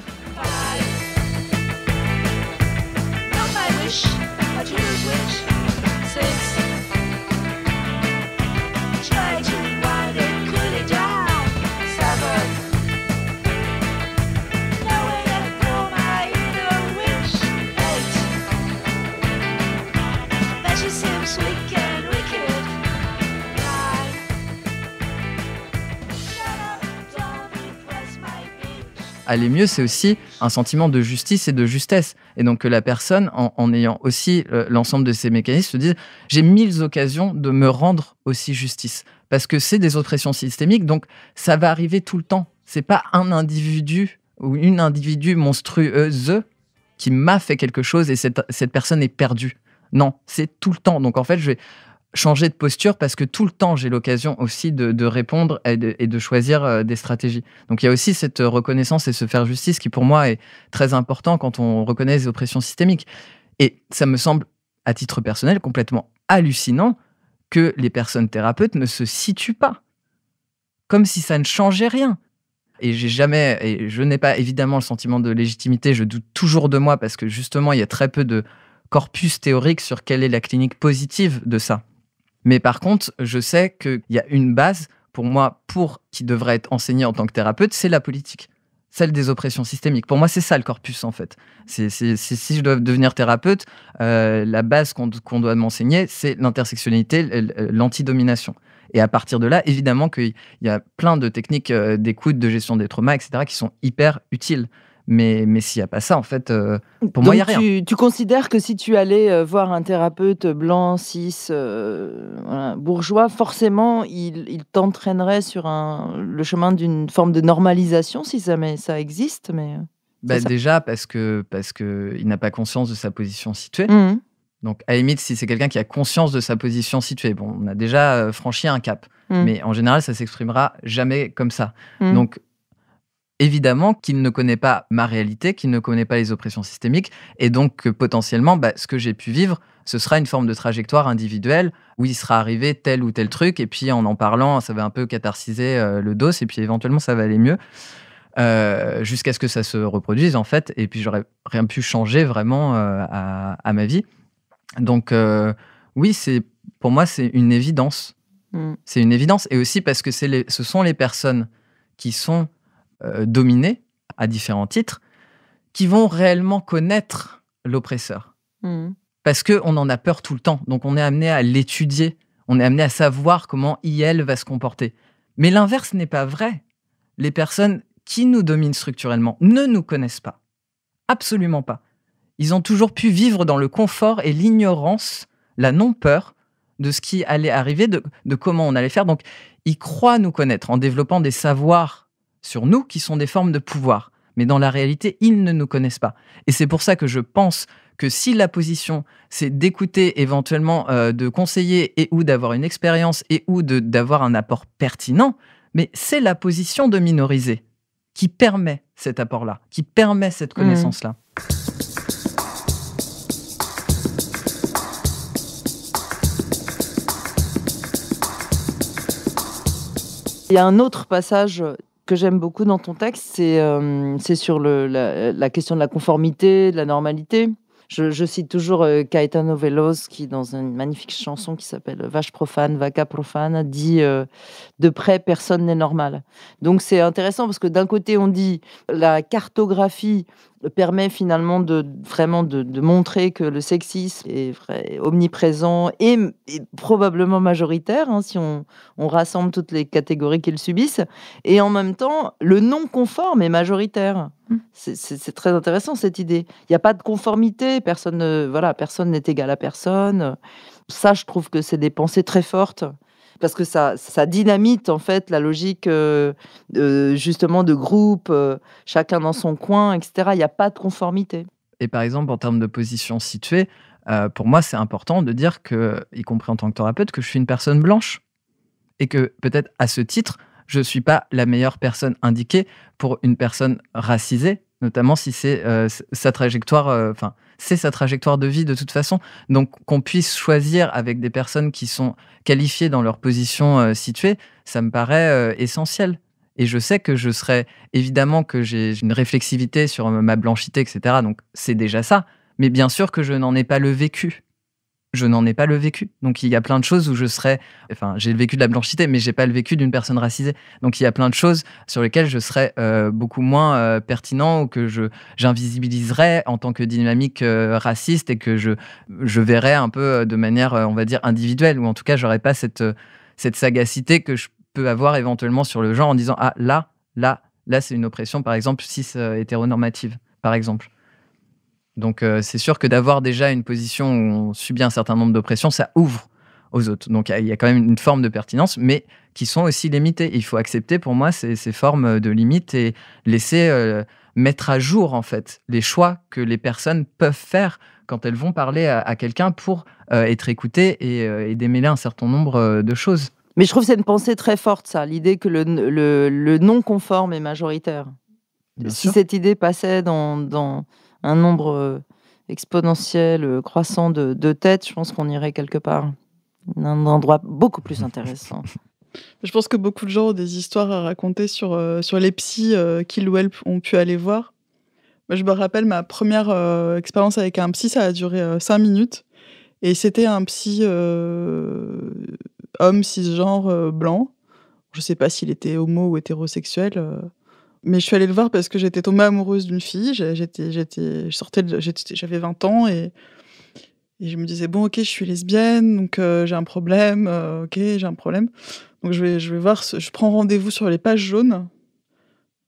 aller mieux, c'est aussi un sentiment de justice et de justesse. Et donc que euh, la personne, en, ayant aussi euh, l'ensemble de ces mécanismes, se dise, j'ai mille occasions de me rendre aussi justice. Parce que c'est des oppressions systémiques, donc ça va arriver tout le temps. C'est pas un individu ou une individu monstrueuse qui m'a fait quelque chose et cette, cette personne est perdue. Non, c'est tout le temps. Donc en fait, je vais changer de posture parce que tout le temps, j'ai l'occasion aussi de, répondre et de, choisir euh, des stratégies. Donc il y a aussi cette euh, reconnaissance et se faire justice qui, pour moi, est très important quand on reconnaît les oppressions systémiques. Et ça me semble, à titre personnel, complètement hallucinant que les personnes thérapeutes ne se situent pas. Comme si ça ne changeait rien. Et j'ai jamais, et je n'ai pas évidemment le sentiment de légitimité, je doute toujours de moi parce que justement, il y a très peu de corpus théorique sur quelle est la clinique positive de ça. Mais par contre, je sais qu'il y a une base pour moi, pour qui devrait être enseignée en tant que thérapeute, c'est la politique celle des oppressions systémiques. Pour moi, c'est ça le corpus, en fait. si je dois devenir thérapeute, euh, la base qu'on, doit m'enseigner, c'est l'intersectionnalité, euh, l'antidomination. Et à partir de là, évidemment qu'il y a plein de techniques euh, d'écoute, de gestion des traumas, etc., qui sont hyper utiles. Mais, mais s'il n'y a pas ça, en fait, euh, pour moi, il n'y a rien. Tu, considères que si tu allais euh, voir un thérapeute blanc, cis, euh, bourgeois, forcément, il, il t'entraînerait sur un, le chemin d'une forme de normalisation, si ça, ça existe. Mais bah, Déjà, parce que parce que il n'a pas conscience de sa position située. Mmh. Donc, à limite, si c'est quelqu'un qui a conscience de sa position située, bon, on a déjà franchi un cap. Mmh. Mais en général, ça s'exprimera jamais comme ça. Mmh. Donc, évidemment qu'il ne connaît pas ma réalité, qu'il ne connaît pas les oppressions systémiques, et donc que potentiellement, bah, ce que j'ai pu vivre, ce sera une forme de trajectoire individuelle où il sera arrivé tel ou tel truc, et puis en en parlant, ça va un peu catharsiser euh, le dos, et puis éventuellement, ça va aller mieux. Euh, jusqu'à ce que ça se reproduise en fait et puis j'aurais rien pu changer vraiment euh, à, ma vie donc oui c'est pour moi c'est une évidence mmh. c'est une évidence et aussi parce que les, ce sont les personnes qui sont euh, dominés à différents titres, qui vont réellement connaître l'oppresseur. Hmm. parce Parce qu'on en a peur tout le temps. Donc on est amené à l'étudier, on est amené à savoir comment IL va se comporter. Mais l'inverse n'est pas vrai. Les personnes qui nous dominent structurellement ne nous connaissent pas. Absolument pas. Ils ont toujours pu vivre dans le confort et l'ignorance, la non-peur de ce qui allait arriver, de, comment on allait faire. Donc, ils croient nous connaître en développant des savoirs sur nous qui sont des formes de pouvoir. Mais dans la réalité, ils ne nous connaissent pas. Et c'est pour ça que je pense que si la position, c'est d'écouter éventuellement, euh, de conseiller et ou d'avoir une expérience et ou d'avoir un apport pertinent, mais c'est la position de minoriser qui permet cet apport-là, qui permet cette mmh. connaissance-là. Il y a un autre passage que j'aime beaucoup dans ton texte, c'est euh, sur le, la, question de la conformité, de la normalité. Je, cite toujours euh, Caetano Veloz qui, dans une magnifique chanson qui s'appelle Vache profane, vaca profane, dit euh, De près, personne n'est normal. Donc c'est intéressant parce que d'un côté, on dit la cartographie permet finalement de vraiment de, montrer que le sexisme est omniprésent et, probablement majoritaire hein, si on, rassemble toutes les catégories qu'ils subissent. Et en même temps, le non conforme est majoritaire. Mmh. C'est très intéressant cette idée. Il n'y a pas de conformité. Personne, voilà, personne n'est égal à personne. Ça, je trouve que c'est des pensées très fortes parce que ça, dynamite en fait la logique euh, justement de groupe, euh, chacun dans son coin, etc. Il n'y a pas de conformité. Et par exemple, en termes de position située, euh, pour moi, c'est important de dire que, y compris en tant que thérapeute, que je suis une personne blanche et que peut-être à ce titre, je ne suis pas la meilleure personne indiquée pour une personne racisée notamment si c'est euh, sa trajectoire, euh, enfin, c'est sa trajectoire de vie de toute façon. Donc, qu'on puisse choisir avec des personnes qui sont qualifiées dans leur position euh, située, ça me paraît essentiel. Et je sais que je serais évidemment, que j'ai une réflexivité sur ma blanchité, etc. Donc, c'est déjà ça. Mais bien sûr que je n'en ai pas le vécu je n'en ai pas le vécu. Donc il y a plein de choses où je serais, enfin j'ai le vécu de la blanchité, mais j'ai pas le vécu d'une personne racisée. Donc il y a plein de choses sur lesquelles je serais euh, beaucoup moins euh, pertinent ou que je j'invisibiliserais en tant que dynamique euh, raciste et que je je verrais un peu de manière, on va dire individuelle ou en tout cas j'aurais pas cette cette sagacité que je peux avoir éventuellement sur le genre en disant ah là là là c'est une oppression par exemple cis hétéronormative par exemple. Donc euh, c'est sûr que d'avoir déjà une position où on subit un certain nombre d'oppressions, ça ouvre aux autres. Donc il y a quand même une forme de pertinence, mais qui sont aussi limitées. Il faut accepter pour moi ces, formes euh, de limites et laisser euh, mettre à jour en fait les choix que les personnes peuvent faire quand elles vont parler à, quelqu'un pour être écoutées et, démêler un certain nombre de choses. Mais je trouve que c'est une pensée très forte, ça, l'idée que le, non-conforme est majoritaire. si cette idée passait dans un nombre euh, exponentiel, euh, croissant de, têtes, je pense qu'on irait quelque part. dans Un endroit beaucoup plus intéressant. Je pense que beaucoup de gens ont des histoires à raconter sur, euh, sur les psys qu'ils ou elles ont pu aller voir. je me rappelle ma première expérience avec un psy, ça a duré cinq minutes. Et c'était un psy homme cisgenre blanc. Je ne sais pas s'il était homo ou hétérosexuel. Mais je suis allée le voir parce que j'étais tombée amoureuse d'une fille. J'étais, j'étais, je sortais, j'avais 20 ans et, je me disais bon, ok, je suis lesbienne, donc euh, j'ai un problème. Euh, ok, j'ai un problème. Donc je vais, je vais voir, je prends rendez-vous sur les pages jaunes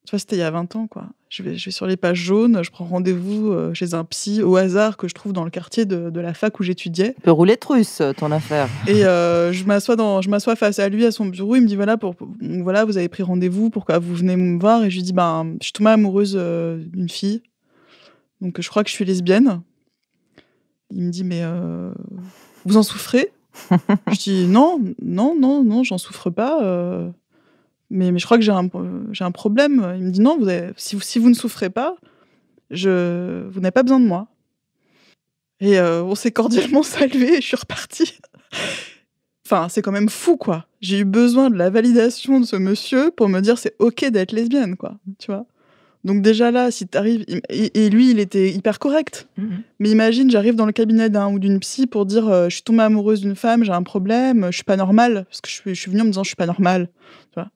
tu vois, c'était il y a 20 ans, quoi. Je vais, je vais sur les pages jaunes, je prends rendez-vous euh, chez un psy au hasard que je trouve dans le quartier de, la fac où j'étudiais. Peu rouler trusse, euh, ton affaire. Et euh, je m'assois je m'assois face à lui, à son bureau. Il me dit voilà, pour, voilà, vous avez pris rendez-vous, pourquoi vous venez me voir Et je lui dis ben, je suis tombée amoureuse d'une fille, donc je crois que je suis lesbienne. Il me dit mais vous en souffrez Je dis non, non, non, non, j'en souffre pas mais, je crois que j'ai un, j'ai un problème. Il me dit non, vous si, si vous ne souffrez pas, je, vous n'avez pas besoin de moi. Et euh, on s'est cordialement salué et je suis repartie. enfin, c'est quand même fou, quoi. J'ai eu besoin de la validation de ce monsieur pour me dire c'est ok d'être lesbienne, quoi. Tu vois Donc déjà là, si t'arrives... Et, et lui, il était hyper correct. Mhm. Mais imagine, j'arrive dans le cabinet d'un ou d'une psy pour dire euh, je suis tombée amoureuse d'une femme, j'ai un problème, je suis pas normale. Parce que je suis, je suis venue en me disant je suis pas normale. Tu vois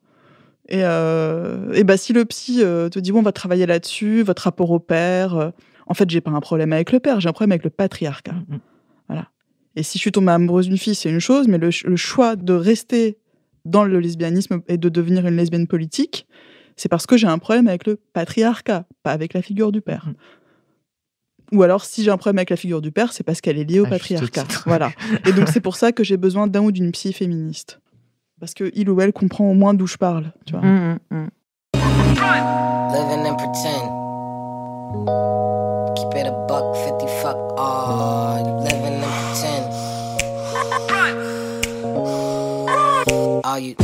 euh, et, bah, si le psy euh, te dit, bon, on va travailler là-dessus, votre rapport au père, euh, en fait, j'ai pas un problème avec le père, j'ai un problème avec le patriarcat. Mm, mm. Voilà. Et si je suis tombée amoureuse d'une fille, c'est une chose, mais le, choix de rester dans le lesbianisme et de devenir une lesbienne politique, c'est parce que j'ai un problème avec le patriarcat, pas avec la figure du père. Mm. Ou alors, si j'ai un problème avec la figure du père, c'est parce qu'elle est liée au ah, patriarcat. Voilà. Et donc, c'est pour ça que j'ai besoin d'un ou d'une psy féministe parce que il ou elle comprend au moins d'où je parle, tu vois. Mm, mm, mm. Living in pretend. Keep it a buck, 50 fuck. Oh, living and pretend. Are you...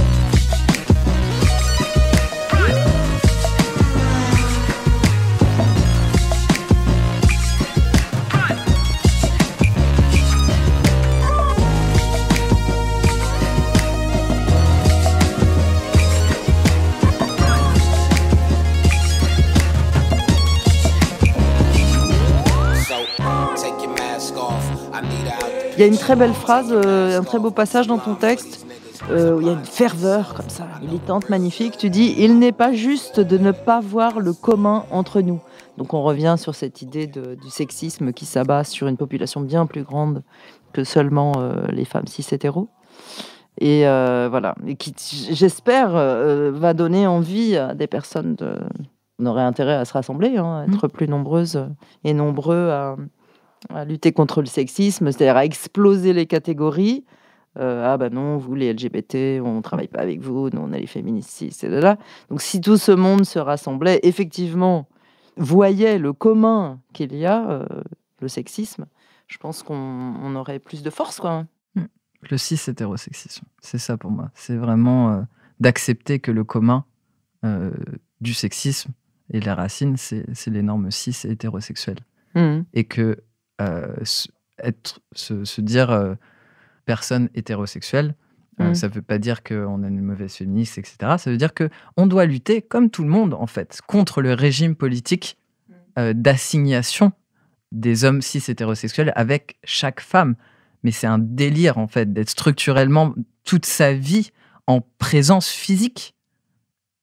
Il y a une très belle phrase, euh, un très beau passage dans ton texte euh, où il y a une ferveur comme ça, militante, magnifique. Tu dis Il n'est pas juste de ne pas voir le commun entre nous. Donc on revient sur cette idée du sexisme qui s'abat sur une population bien plus grande que seulement euh, les femmes cis hétéros. Et voilà, et qui, j'espère, va donner envie à des personnes de. On aurait intérêt à se rassembler, hein, être mmh. plus nombreuses et nombreux à, à lutter contre le sexisme, c'est-à-dire à exploser les catégories. Euh, ah ben non, vous les LGBT, on ne travaille pas avec vous, nous on est les féministes, c'est là. Donc si tout ce monde se rassemblait, effectivement, voyait le commun qu'il y a, euh, le sexisme, je pense qu'on aurait plus de force. Quoi. Hmm. Le cis-hétérosexisme, c'est ça pour moi. C'est vraiment euh, d'accepter que le commun du sexisme et la racine, c'est les normes cis-hétérosexuelles. Hmm. Et que euh, être, se, dire euh, personne hétérosexuelle, euh, mm. ça ne veut pas dire qu'on a une mauvaise féministe, etc. Ça veut dire qu'on doit lutter, comme tout le monde, en fait, contre le régime politique mm. d'assignation des hommes cis hétérosexuels avec chaque femme. Mais c'est un délire, en fait, d'être structurellement toute sa vie en présence physique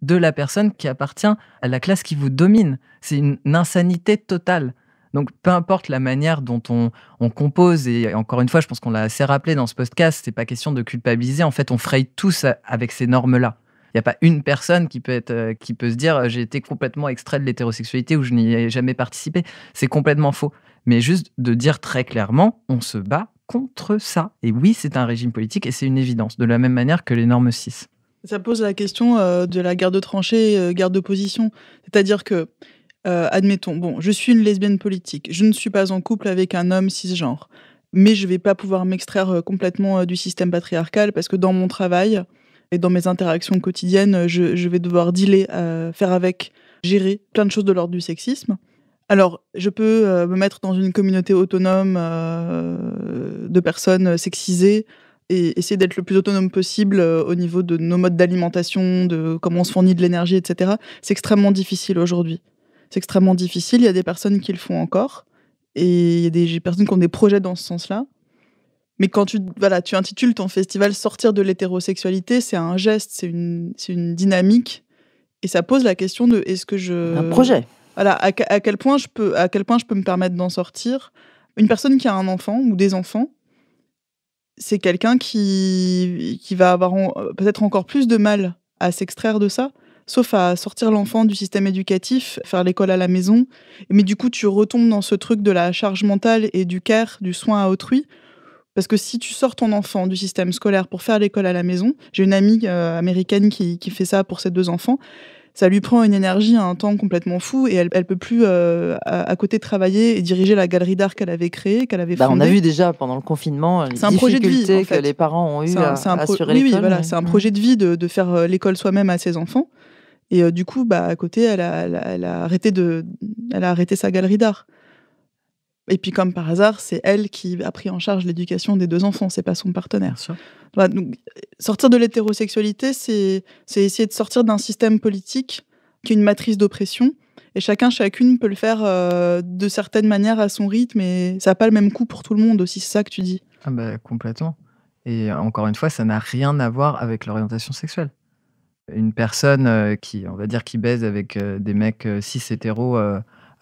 de la personne qui appartient à la classe qui vous domine. C'est une insanité totale. Donc, peu importe la manière dont on, compose, et encore une fois, je pense qu'on l'a assez rappelé dans ce podcast, c'est pas question de culpabiliser. En fait, on fraye tous avec ces normes-là. Il n'y a pas une personne qui peut, euh, se dire euh, j'ai été complètement extrait de l'hétérosexualité ou je n'y ai jamais participé. C'est complètement faux. Mais juste de dire très clairement, on se bat contre ça. Et oui, c'est un régime politique et c'est une évidence, de la même manière que les normes 6. Ça pose la question euh, de la guerre de tranchées, guerre d'opposition. C'est-à-dire que euh, admettons, bon, je suis une lesbienne politique, je ne suis pas en couple avec un homme cisgenre, mais je ne vais pas pouvoir m'extraire euh, complètement euh, du système patriarcal parce que dans mon travail et dans mes interactions quotidiennes, je, vais devoir dealer, faire avec, gérer plein de choses de l'ordre du sexisme. Alors, je peux me mettre dans une communauté autonome de personnes sexisées, et essayer d'être le plus autonome possible au niveau de nos modes d'alimentation, de comment on se fournit de l'énergie, etc. C'est extrêmement difficile aujourd'hui. C'est extrêmement difficile. Il y a des personnes qui le font encore. Et il y a des personnes qui ont des projets dans ce sens-là. Mais quand tu, voilà, tu intitules ton festival Sortir de l'hétérosexualité, c'est un geste, c'est une, une dynamique. Et ça pose la question de est-ce que je. Un projet. Voilà, à, à, quel point je peux, à quel point je peux me permettre d'en sortir. Une personne qui a un enfant ou des enfants, c'est quelqu'un qui, qui va avoir peut-être encore plus de mal à s'extraire de ça sauf à sortir l'enfant du système éducatif, faire l'école à la maison. Mais du coup, tu retombes dans ce truc de la charge mentale et du care, du soin à autrui. Parce que si tu sors ton enfant du système scolaire pour faire l'école à la maison, j'ai une amie euh, américaine qui, qui, fait ça pour ses deux enfants, ça lui prend une énergie, un temps complètement fou et elle, ne peut plus euh, à, côté travailler et diriger la galerie d'art qu'elle avait créée, qu'elle avait fondée. Bah, on a vu déjà pendant le confinement les euh, difficultés un projet de vie, que les parents ont eu un, à, assurer oui, oui, voilà, c'est un projet de vie de, de faire l'école soi-même à ses enfants. Et euh, du coup, bah, à côté, elle a, arrêté de, a arrêté sa galerie d'art. Et puis, comme par hasard, c'est elle qui a pris en charge l'éducation des deux enfants, c'est pas son partenaire. donc, sortir de l'hétérosexualité, c'est essayer de sortir d'un système politique qui est une matrice d'oppression. Et chacun, chacune peut le faire euh, de certaines manières à son rythme, et ça n'a pas le même coût pour tout le monde aussi, c'est ça que tu dis. Ah ben, complètement. Et encore une fois, ça n'a rien à voir avec l'orientation sexuelle une personne euh, qui, on va dire, qui baise avec euh, des mecs euh, cis hétéros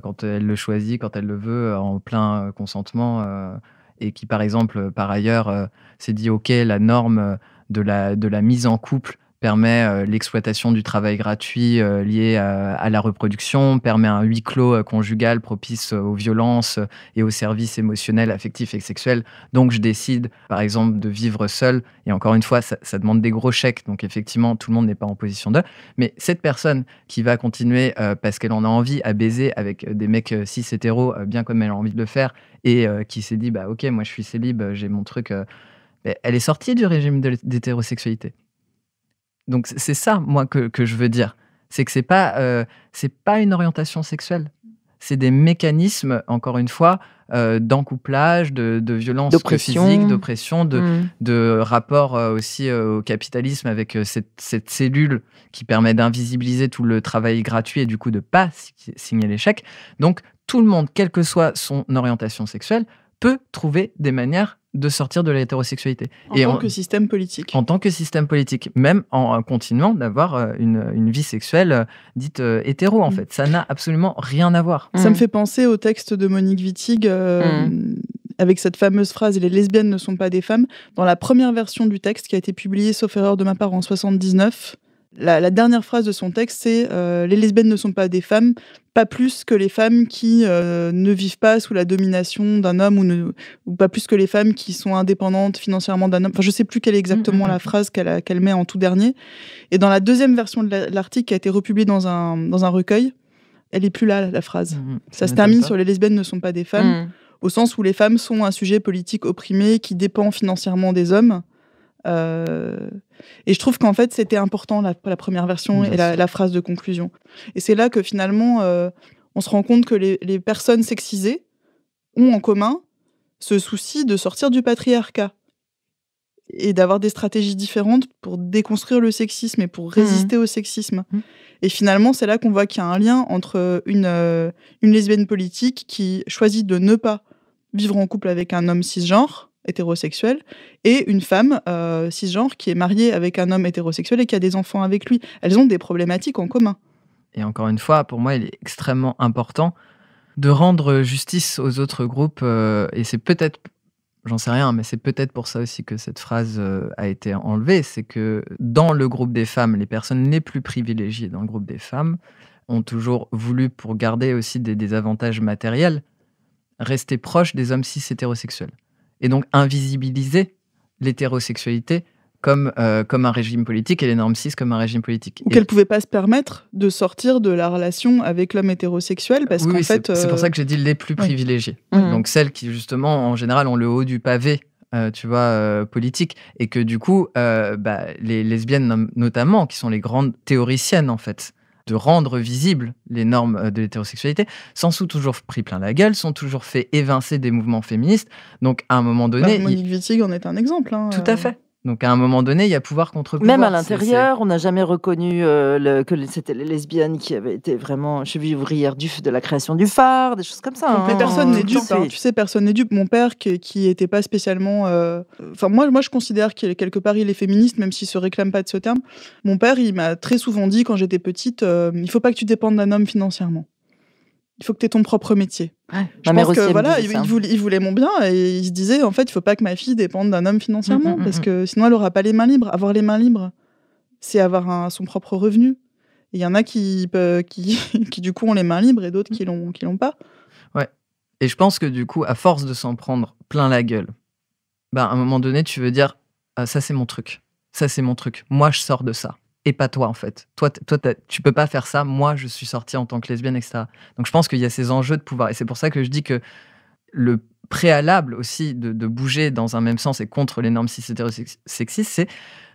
quand elle le choisit, quand elle le veut, en plein consentement, et qui, par exemple, par ailleurs, s'est dit OK, la norme de la, de la mise en couple permet euh, l'exploitation du travail gratuit euh, lié à, la reproduction, permet un huis clos euh, conjugal propice aux violences et aux services émotionnels, affectifs et sexuels. Donc je décide, par exemple, de vivre seul. Et encore une fois, ça, demande des gros chèques. Donc effectivement, tout le monde n'est pas en position de. Mais cette personne qui va continuer parce qu'elle en a envie à baiser avec des mecs cis hétéros, bien comme elle a envie de le faire, et qui s'est dit, bah ok, moi je suis célib, j'ai mon truc. Ben, elle est sortie du régime d'hétérosexualité. Donc c'est ça, moi, que, je veux dire. C'est que ce n'est euh, pas, une orientation sexuelle. C'est des mécanismes, encore une fois, euh, d'encouplage, de, violence physique, d'oppression, de, mmh. rapport euh, aussi au capitalisme avec cette, cellule qui permet d'invisibiliser tout le travail gratuit et du coup de ne pas signer l'échec. Donc tout le monde, quelle que soit son orientation sexuelle, peut trouver des manières de sortir de l'hétérosexualité. En tant que système politique. En tant que système politique, même en euh, continuant d'avoir euh, une, vie sexuelle euh, dite hétéro, en mm. fait. Ça n'a absolument rien à voir. Ça me mm. fait penser au texte de Monique Wittig. Mm. Avec cette fameuse phrase Les lesbiennes ne sont pas des femmes, dans la première version du texte qui a été publié, sauf erreur de ma part, en 79, la, dernière phrase de son texte, c'est euh, Les lesbiennes ne sont pas des femmes, pas plus que les femmes qui euh, ne vivent pas sous la domination d'un homme ou, pas plus que les femmes qui sont indépendantes financièrement d'un homme. je ne sais plus quelle est exactement mm, mm, la mm. phrase qu'elle met en tout dernier. Et dans la deuxième version de l'article qui a été republiée dans un, recueil, elle n'est plus là, la phrase. ça, se termine sur Les lesbiennes ne sont pas des femmes, au sens où les femmes sont un sujet politique opprimé qui dépend financièrement des hommes. Euh, et je trouve qu'en fait, c'était important, la, la, première version et la, phrase de conclusion. Et c'est là que finalement, euh, on se rend compte que les, personnes sexisées ont en commun ce souci de sortir du patriarcat et d'avoir des stratégies différentes pour déconstruire le sexisme et pour mmh. résister au sexisme. Mmh. Et finalement, c'est là qu'on voit qu'il y a un lien entre euh, une, une lesbienne politique qui choisit de ne pas vivre en couple avec un homme cisgenre, hétérosexuel et une femme euh, cisgenre qui est mariée avec un homme hétérosexuel et qui a des enfants avec lui. Elles ont des problématiques en commun. Et encore une fois, pour moi, il est extrêmement important de rendre justice aux autres groupes. Euh, et c'est peut-être, j'en sais rien, mais c'est peut-être pour ça aussi que cette phrase euh, a été enlevée. C'est que dans le groupe des femmes, les personnes les plus privilégiées dans le groupe des femmes ont toujours voulu, pour garder aussi des, des avantages matériels, rester proches des hommes cis hétérosexuels et donc invisibiliser l'hétérosexualité comme, euh, comme un régime politique et les normes cis comme un régime politique. ou Qu'elle ne pouvait pas se permettre de sortir de la relation avec l'homme hétérosexuel parce oui, qu'en fait... C'est pour ça que j'ai dit les plus euh, privilégiés mmh. Donc celles qui justement en général ont le haut du pavé. Euh, tu vois, politique, et que du coup, bah, les lesbiennes notamment, qui sont les grandes théoriciennes en fait de rendre visibles les normes euh, de l'hétérosexualité, s'en sont toujours pris plein la gueule, sont toujours fait évincer des mouvements féministes. Donc à un moment bah, donné... Bah, Monique Wittig en est un exemple. Hein, tout à euh. fait. Donc à un moment donné, il y a pouvoir contre pouvoir. Même à l'intérieur, on n'a jamais reconnu euh, que c'était les lesbiennes qui avaient été vraiment cheville ouvrière du, de la création du phare, des choses comme ça. Mais hein. personne n'est dupe. Hein. Tu sais, personne n'est dupe. Mon père, qui n'était pas spécialement. Euh, enfin, moi, moi, je considère qu'il quelque part, il est féministe, même s'il se réclame pas de ce terme. Mon père, il m'a très souvent dit quand j'étais petite, euh, il faut pas que tu dépendes d'un homme financièrement il faut que tu aies ton propre métier. je pense que voilà, il, voulait, mon bien et il se disait en fait, il faut pas que ma fille dépende d'un homme financièrement mm, mm, parce mm, que sinon elle aura pas les mains libres. Avoir les mains libres, c'est avoir un, son propre revenu. Il y en a qui, qui, du coup ont les mains libres et d'autres qui l'ont qui l'ont pas. Ouais. Et je pense que du coup, à force de s'en prendre plein la gueule, bah, à un moment donné, tu veux dire ah, ça c'est mon truc, ça c'est mon truc. Moi je sors de ça et pas toi en fait. Toi, toi tu peux pas faire ça. Moi, je suis sortie en tant que lesbienne, etc. Donc je pense qu'il y a ces enjeux de pouvoir. Et c'est pour ça que je dis que le préalable aussi de, bouger dans un même sens et contre les normes cis-hétérosexistes, c'est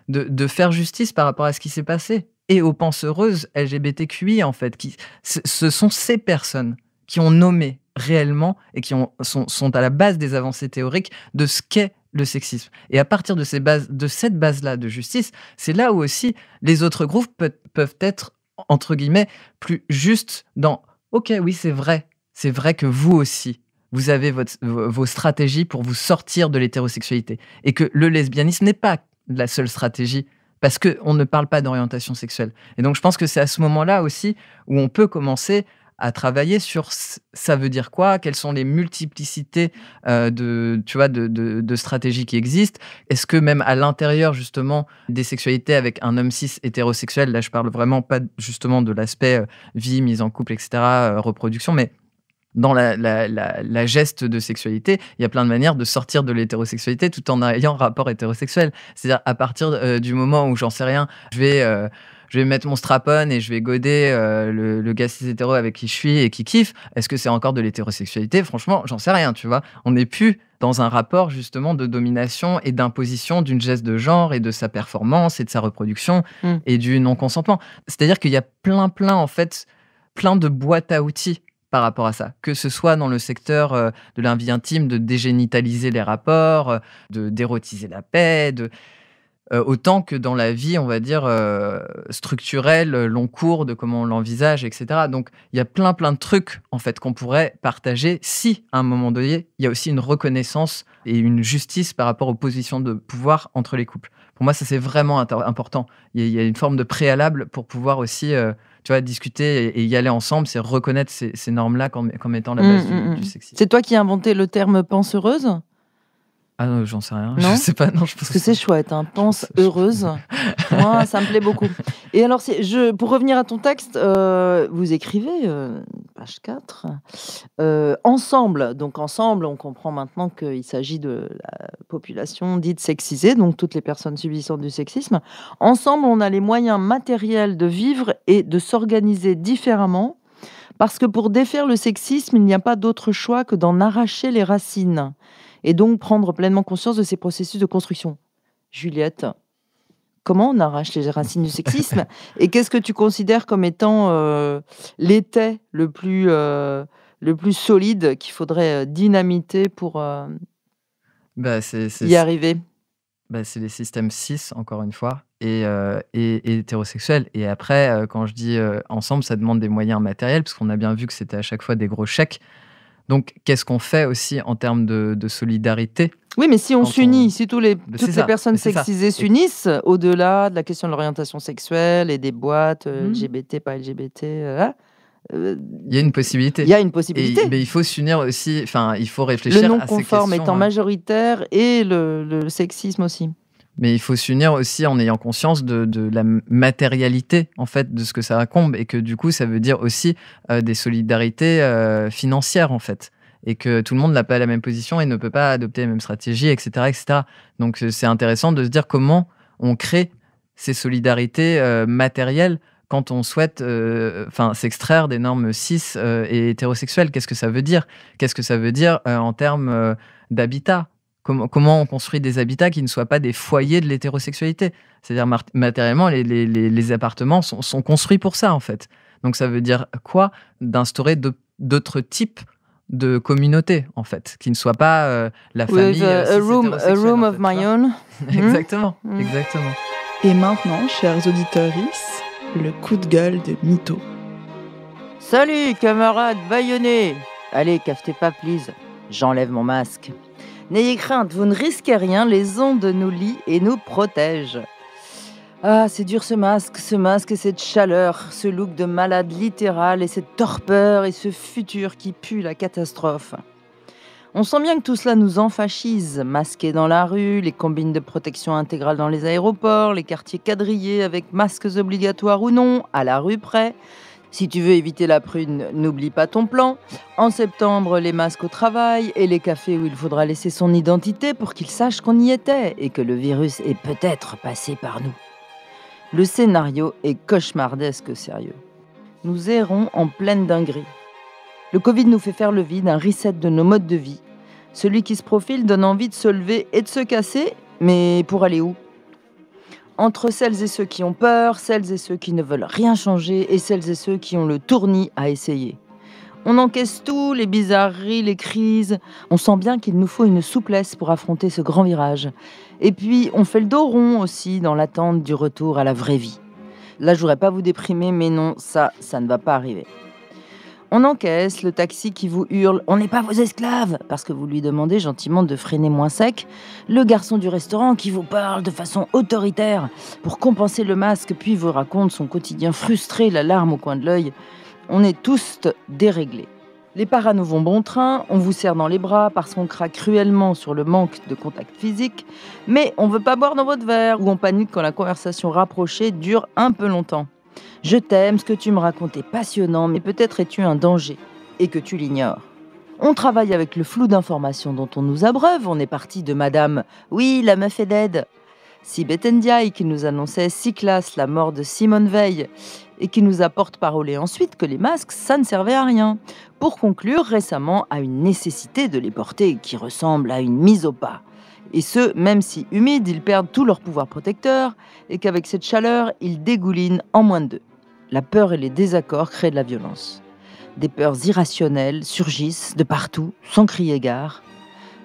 de, faire justice par rapport à ce qui s'est passé et aux penseuses LGBTQI en fait. Qui, ce sont ces personnes qui ont nommé réellement et qui ont, sont à la base des avancées théoriques de ce qu'est le sexisme. Et à partir de, ces bases, de cette base-là de justice, c'est là où aussi les autres groupes peuvent être, entre guillemets, plus justes dans OK, oui, c'est vrai, c'est vrai que vous aussi, vous avez votre, vos stratégies pour vous sortir de l'hétérosexualité. Et que le lesbianisme n'est pas la seule stratégie, parce qu'on ne parle pas d'orientation sexuelle. Et donc je pense que c'est à ce moment-là aussi où on peut commencer à travailler sur ça veut dire quoi, quelles sont les multiplicités euh, de, tu vois, de, de, stratégies qui existent. Est-ce que même à l'intérieur justement des sexualités avec un homme cis hétérosexuel, là je parle vraiment pas justement de l'aspect euh, vie, mise en couple, etc., euh, reproduction, mais dans la, la, geste de sexualité, il y a plein de manières de sortir de l'hétérosexualité tout en ayant rapport hétérosexuel. C'est-à-dire à partir du moment où j'en sais rien, je vais je vais mettre mon strapon et je vais goder euh, le, le gars hétéro avec qui je suis et qui kiffe. Est-ce que c'est encore de l'hétérosexualité Franchement, j'en sais rien, tu vois. On n'est plus dans un rapport justement de domination et d'imposition d'une geste de genre et de sa performance et de sa reproduction hmm. et du non-consentement. C'est-à-dire qu'il y a plein, plein, en fait, plein de boîtes à outils par rapport à ça, que ce soit dans le secteur euh, de la intime, de dégénitaliser les rapports, euh, de d'érotiser la paix, de euh, autant que dans la vie, on va dire, euh, structurelle, euh, long cours, de comment on l'envisage, etc. Donc, il y a plein, plein de trucs, en fait, qu'on pourrait partager si, à un moment donné, il y a aussi une reconnaissance et une justice par rapport aux positions de pouvoir entre les couples. Pour moi, ça, c'est vraiment important. Il y, a une forme de préalable pour pouvoir aussi, tu vois, discuter et, y aller ensemble, c'est reconnaître ces, normes-là comme, étant la base mmh, du, mmh, mmh. sexisme. C'est toi qui as inventé le terme penseuse. Ah non, j'en sais rien. Non je sais pas. Non, je pense que c'est chouette. Pense heureuse. Moi, ça me plaît beaucoup. Et alors, je, pour revenir à ton texte, euh, vous écrivez, euh, page 4, euh, ensemble. Donc, ensemble, on comprend maintenant qu'il s'agit de la population dite sexisée, donc toutes les personnes subissant du sexisme. Ensemble, on a les moyens matériels de vivre et de s'organiser différemment. Parce que pour défaire le sexisme, il n'y a pas d'autre choix que d'en arracher les racines et donc prendre pleinement conscience de ces processus de construction. Juliette, comment on arrache les racines du sexisme et qu'est-ce que tu considères comme étant euh, l'été le plus euh, le plus solide qu'il faudrait euh, dynamiter pour euh, bah, y arriver bah, C'est les systèmes 6, encore une fois, et, euh, et, hétérosexuels. Et après, quand je dis ensemble, ça demande des moyens matériels, parce qu'on a bien vu que c'était à chaque fois des gros chèques. Donc, qu'est-ce qu'on fait aussi en termes de, solidarité oui, mais si on s'unit, si toutes les personnes sexisées s'unissent, au-delà de la question de l'orientation sexuelle et des boîtes euh, mhm. LGBT, pas LGBT, euh, ah, euh, il y a une possibilité. Il y a une possibilité. mais il faut s'unir aussi, enfin, il faut réfléchir à ces questions. Le non-conforme étant majoritaire et le sexisme aussi mais il faut s'unir aussi en ayant conscience de, la matérialité en fait de ce que ça incombe et que du coup ça veut dire aussi euh, des solidarités euh, financières en fait et que tout le monde n'a pas la même position et ne peut pas adopter la même stratégie, etc. etc. Donc euh, c'est intéressant de se dire comment on crée ces solidarités matérielles quand on souhaite s'extraire des normes cis et hétérosexuelles Qu'est-ce que ça veut dire Qu'est-ce que ça veut dire en termes d'habitat comment on construit des habitats qui ne soient pas des foyers de l'hétérosexualité. C'est-à-dire matériellement, les, appartements sont, construits pour ça, en fait. Donc ça veut dire quoi D'instaurer d'autres types de communautés, en fait, qui ne soient pas euh, la famille. Euh, a, room, a of my own. Hmm. exactement, hmm. exactement. Et maintenant, chers auditeurs, le coup de gueule de Mito. Salut, camarades baïonnés Allez, cafetez pas, please. J'enlève mon masque. N'ayez crainte, vous ne risquez rien, les ondes nous lient et nous protègent. Ah, c'est dur ce masque, ce masque et cette chaleur, ce look de malade littéral et cette torpeur et ce futur qui pue la catastrophe. On sent bien que tout cela nous enfachise, masqués dans la rue, les combines de protection intégrale dans les aéroports, les quartiers quadrillés avec masques obligatoires ou non, à la rue près, si tu veux éviter la prune, n'oublie pas ton plan. En septembre, les masques au travail et les cafés où il faudra laisser son identité pour qu'il sache qu'on y était et que le virus est peut-être passé par nous. Le scénario est cauchemardesque sérieux. Nous errons en pleine dinguerie. Le Covid nous fait faire le vide, un reset de nos modes de vie. Celui qui se profile donne envie de se lever et de se casser, mais pour aller où entre celles et ceux qui ont peur, celles et ceux qui ne veulent rien changer et celles et ceux qui ont le tournis à essayer. On encaisse tout, les bizarreries, les crises. On sent bien qu'il nous faut une souplesse pour affronter ce grand virage. Et puis, on fait le dos rond aussi dans l'attente du retour à la vraie vie. Là, je voudrais pas vous déprimer, mais non, ça, ça ne va pas arriver. On encaisse le taxi qui vous hurle On n'est pas vos esclaves parce que vous lui demandez gentiment de freiner moins sec. Le garçon du restaurant qui vous parle de façon autoritaire pour compenser le masque, puis vous raconte son quotidien frustré, la larme au coin de l'œil. On est tous déréglés. Les paranos vont bon train, on vous serre dans les bras parce qu'on craque cruellement sur le manque de contact physique, mais on veut pas boire dans votre verre ou on panique quand la conversation rapprochée dure un peu longtemps. Je t'aime, ce que tu me racontes est passionnant, mais peut-être es-tu un danger et que tu l'ignores. On travaille avec le flou d'informations dont on nous abreuve. On est parti de Madame Oui, la meuf est dead. Ndiaye qui nous annonçait si classe la mort de Simone Veil et qui nous apporte parolé ensuite que les masques, ça ne servait à rien. Pour conclure récemment à une nécessité de les porter qui ressemble à une mise au pas. Et ce, même si humides, ils perdent tout leur pouvoir protecteur et qu'avec cette chaleur, ils dégoulinent en moins de deux. La peur et les désaccords créent de la violence. Des peurs irrationnelles surgissent de partout, sans crier gare.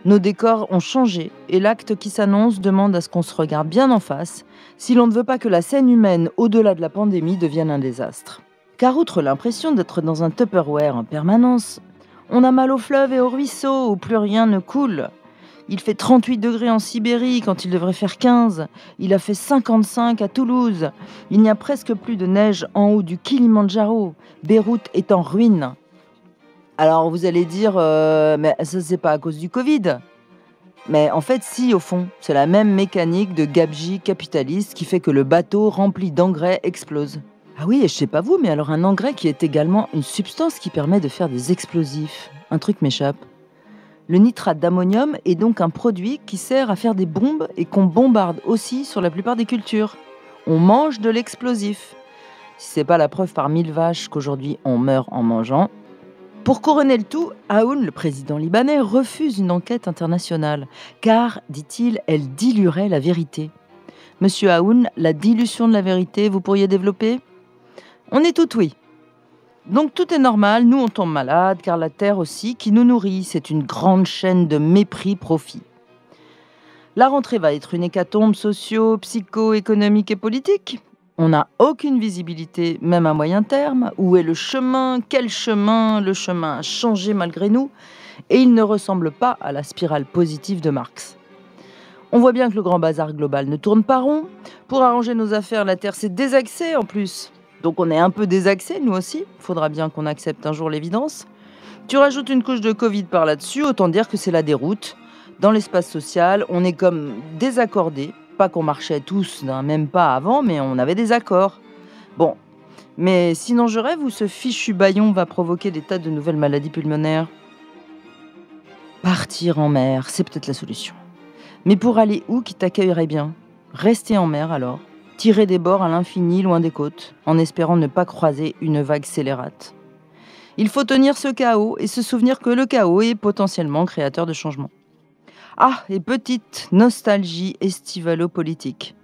Nos décors ont changé et l'acte qui s'annonce demande à ce qu'on se regarde bien en face si l'on ne veut pas que la scène humaine au-delà de la pandémie devienne un désastre. Car outre l'impression d'être dans un Tupperware en permanence, on a mal au fleuve et au ruisseau où plus rien ne coule. Il fait 38 degrés en Sibérie quand il devrait faire 15. Il a fait 55 à Toulouse. Il n'y a presque plus de neige en haut du Kilimandjaro. Beyrouth est en ruine. Alors vous allez dire, euh, mais ça c'est pas à cause du Covid. Mais en fait, si, au fond, c'est la même mécanique de gabji capitaliste qui fait que le bateau rempli d'engrais explose. Ah oui, et je sais pas vous, mais alors un engrais qui est également une substance qui permet de faire des explosifs. Un truc m'échappe. Le nitrate d'ammonium est donc un produit qui sert à faire des bombes et qu'on bombarde aussi sur la plupart des cultures. On mange de l'explosif. Si c'est pas la preuve par mille vaches qu'aujourd'hui on meurt en mangeant. Pour couronner le tout, Aoun, le président libanais, refuse une enquête internationale, car, dit-il, elle diluerait la vérité. Monsieur Aoun, la dilution de la vérité, vous pourriez développer On est tout oui. Donc tout est normal, nous on tombe malade, car la Terre aussi, qui nous nourrit, c'est une grande chaîne de mépris-profit. La rentrée va être une hécatombe socio, psycho, économique et politique. On n'a aucune visibilité, même à moyen terme. Où est le chemin Quel chemin Le chemin a changé malgré nous, et il ne ressemble pas à la spirale positive de Marx. On voit bien que le grand bazar global ne tourne pas rond. Pour arranger nos affaires, la Terre s'est désaxée en plus. Donc on est un peu désaxé, nous aussi. Faudra bien qu'on accepte un jour l'évidence. Tu rajoutes une couche de Covid par là-dessus, autant dire que c'est la déroute. Dans l'espace social, on est comme désaccordés. Pas qu'on marchait tous d'un même pas avant, mais on avait des accords. Bon. Mais sinon je rêve ou ce fichu baillon va provoquer des tas de nouvelles maladies pulmonaires Partir en mer, c'est peut-être la solution. Mais pour aller où qui t'accueillerait bien Rester en mer alors tirer des bords à l'infini, loin des côtes, en espérant ne pas croiser une vague scélérate. Il faut tenir ce chaos et se souvenir que le chaos est potentiellement créateur de changements. Ah, et petite nostalgie estivalo-politique.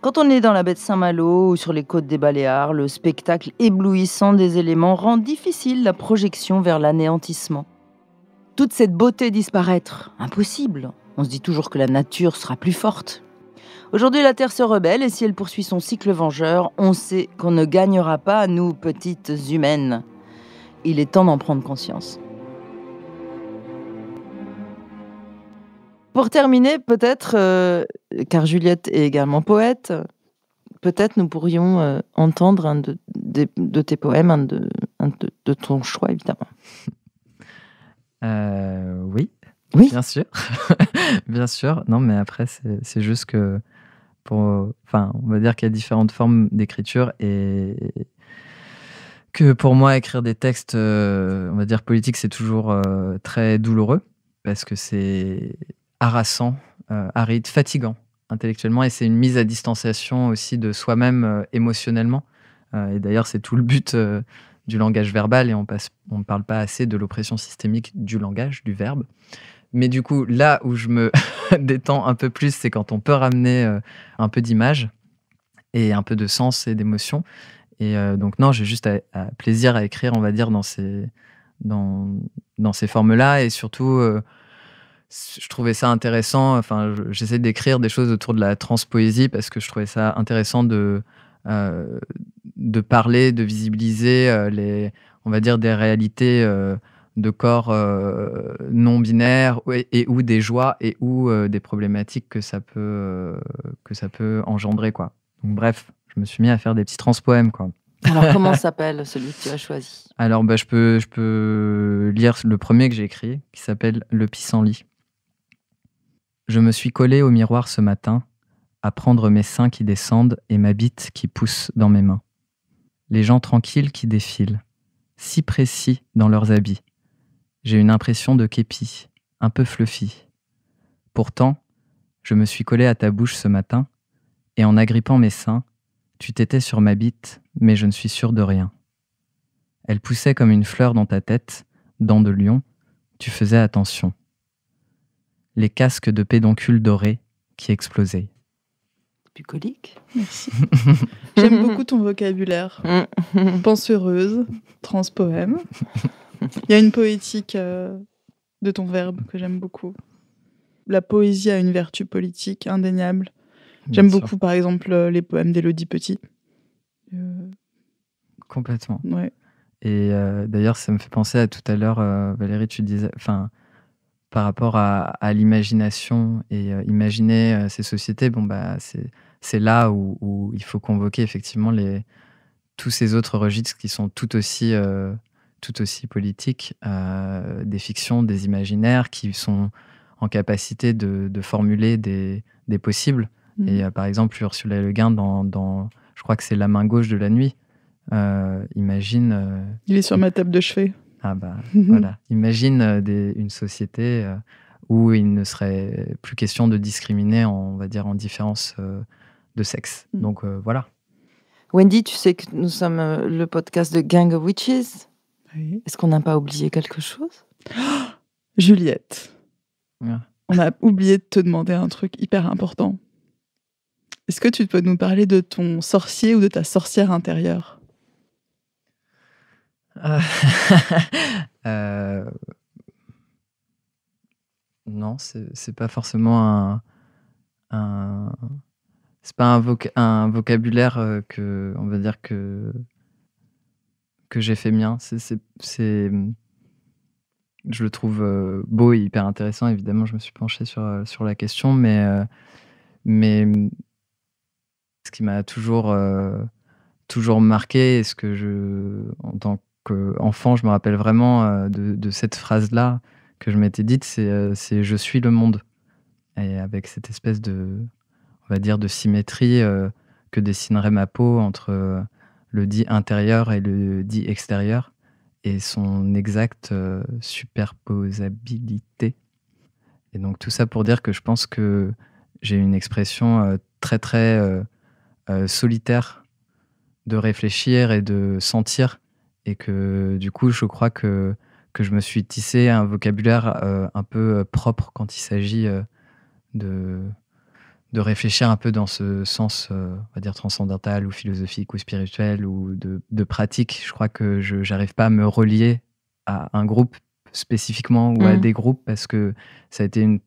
Quand on est dans la baie de Saint-Malo ou sur les côtes des Baléares, le spectacle éblouissant des éléments rend difficile la projection vers l'anéantissement. Toute cette beauté disparaître, impossible. On se dit toujours que la nature sera plus forte, Aujourd'hui, la Terre se rebelle et si elle poursuit son cycle vengeur, on sait qu'on ne gagnera pas, nous, petites humaines. Il est temps d'en prendre conscience. Pour terminer, peut-être, euh, car Juliette est également poète, peut-être nous pourrions euh, entendre un de, tes poèmes, un de, de, ton choix, évidemment. Euh, oui. Oui. Bien sûr. bien sûr. Non, mais après, c'est juste que enfin, on va dire qu'il y a différentes formes d'écriture et que pour moi, écrire des textes, euh, on va dire politiques, c'est toujours euh, très douloureux parce que c'est harassant, euh, aride, fatigant intellectuellement et c'est une mise à distanciation aussi de soi-même émotionnellement. et d'ailleurs, c'est tout le but du langage verbal et on ne parle pas assez de l'oppression systémique du langage, du verbe. Mais du coup, là où je me détends un peu plus, c'est quand on peut ramener euh, un peu d'image et un peu de sens et d'émotion. Et euh, donc, non, j'ai juste plaisir à écrire, on va dire, dans ces, dans, dans ces formes-là. Et surtout, euh, je trouvais ça intéressant. Enfin, j'essaie d'écrire des choses autour de la transpoésie parce que je trouvais ça intéressant de, de parler, de visibiliser les, on va dire, des réalités de corps euh, non binaires et, ou des joies et ou euh, des problématiques que ça peut, euh, que ça peut engendrer. Quoi. Donc, bref, je me suis mis à faire des petits transpoèmes. Quoi. Alors, comment s'appelle celui que tu as choisi Alors, bah, je, peux, je peux lire le premier que j'ai écrit, qui s'appelle Le pissenlit. Je me suis collé au miroir ce matin, à prendre mes seins qui descendent et ma bite qui pousse dans mes mains. Les gens tranquilles qui défilent, si précis dans leurs habits, j'ai une impression de képi, un peu fluffy. Pourtant, je me suis collé à ta bouche ce matin, et en agrippant mes seins, tu t'étais sur ma bite, mais je ne suis sûr de rien. Elle poussait comme une fleur dans ta tête, dents de lion, tu faisais attention. Les casques de pédoncules dorés qui explosaient. Bucolique. Merci. J'aime beaucoup ton vocabulaire. Mm. heureuse, transpoème. Il y a une poétique euh, de ton verbe que j'aime beaucoup. La poésie a une vertu politique indéniable. J'aime beaucoup, par exemple, euh, les poèmes d'Élodie Petit. Euh, Complètement. Et d'ailleurs, ça me fait penser à tout à l'heure, Valérie, tu disais, enfin, par rapport à, l'imagination et imaginer ces sociétés, bon, bah, c'est, là où, il faut convoquer effectivement les, tous ces autres registres qui sont tout aussi tout aussi politique euh, des fictions, des imaginaires qui sont en capacité de, formuler des, des possibles. Mmh. Et euh, par exemple, Ursula Le Guin, dans, dans je crois que c'est La main gauche de la nuit, euh, imagine. Il est sur ma table de chevet. Ah bah voilà. Imagine une société où il ne serait plus question de discriminer, en, on va dire, en différence de sexe. Mmh. Donc voilà. Wendy, tu sais que nous sommes le podcast de Gang of Witches. Est-ce qu'on n'a pas oublié quelque chose Juliette, on a oublié de te demander un truc hyper important. Est-ce que tu peux nous parler de ton sorcier ou de ta sorcière intérieure ah. euh... Non, c'est pas forcément un. C'est pas un vocabulaire euh, que, on va dire que que j'ai fait mien. C'est, je le trouve euh, beau et hyper intéressant. Évidemment, je me suis penché sur, euh, sur la question, mais, euh, mais ce qui m'a toujours, toujours marqué, ce que je, en tant qu'enfant, je me rappelle vraiment de, cette phrase-là que je m'étais dite, c'est je suis le monde. Et avec cette espèce de, on va dire, de symétrie que dessinerait ma peau entre le dit intérieur et le dit extérieur et son exacte euh, superposabilité. Et donc tout ça pour dire que je pense que j'ai une expression euh, très très euh, solitaire de réfléchir et de sentir et que du coup je crois que, que je me suis tissé un vocabulaire un peu propre quand il s'agit de de réfléchir un peu dans ce sens, euh, on va dire, transcendantal ou philosophique ou spirituel ou de, pratique. Je crois que je n'arrive pas à me relier à un groupe spécifiquement ou à mm. des groupes parce que ça a été une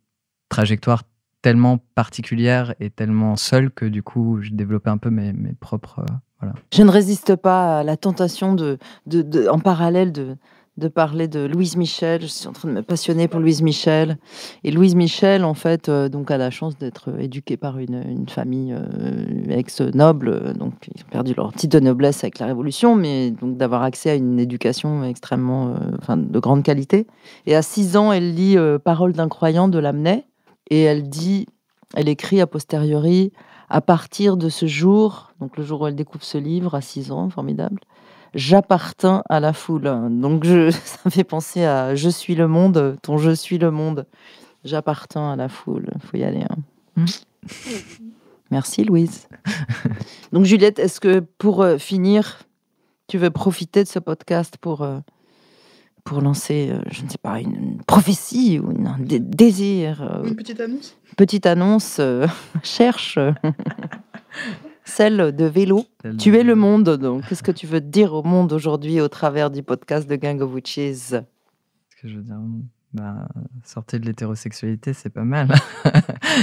trajectoire tellement particulière et tellement seule que du coup, je développé un peu mes, mes propres... Euh, voilà. Je ne résiste pas à la tentation de, de en parallèle de de parler de Louise Michel. Je suis en train de me passionner pour Louise Michel. Et Louise Michel, en fait, euh, donc a la chance d'être euh, éduquée par une, famille euh, ex-noble. Donc, ils ont perdu leur titre de noblesse avec la Révolution, mais donc d'avoir accès à une éducation extrêmement, enfin, de grande qualité. Et à six ans, elle lit Parole d'un croyant de Lamennais. Et elle dit, elle écrit a posteriori, à partir de ce jour, donc le jour où elle découvre ce livre à six ans, formidable, j'appartiens à la foule. Donc je, ça me fait penser à Je suis le monde, ton Je suis le monde. J'appartiens à la foule. Faut y aller. Hein. Hmm. Merci Louise. Donc Juliette, est-ce que pour euh, finir, tu veux profiter de ce podcast pour, euh, pour lancer, euh, je ne sais pas, une, prophétie ou un désir Une petite annonce Petite annonce cherche celle de vélo. tu es le monde, donc qu'est-ce que tu veux dire au monde aujourd'hui au travers du podcast de Gang of Witches Qu'est-ce que je veux dire bah, de l'hétérosexualité, c'est pas mal.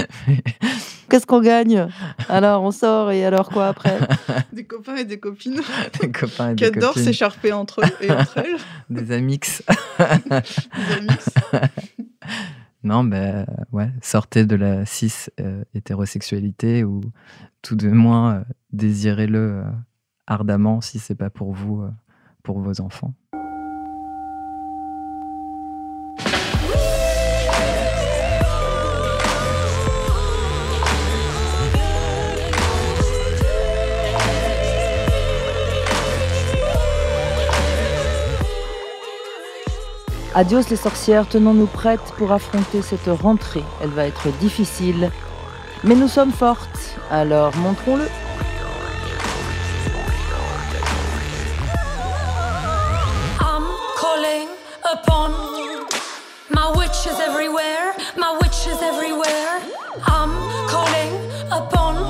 Qu'est-ce qu'on gagne Alors, on sort et alors quoi après Des copains et des copines. Des copains qui adorent s'écharper entre eux et entre elles. Des amix. des amix. Non, ben ouais, sortez de la cis-hétérosexualité euh, ou tout de moins euh, désirez-le euh, ardemment si c'est pas pour vous, pour vos enfants. Adios les sorcières, tenons-nous prêtes pour affronter cette rentrée. Elle va être difficile, mais nous sommes fortes, alors montrons-le. everywhere, my everywhere. I'm calling upon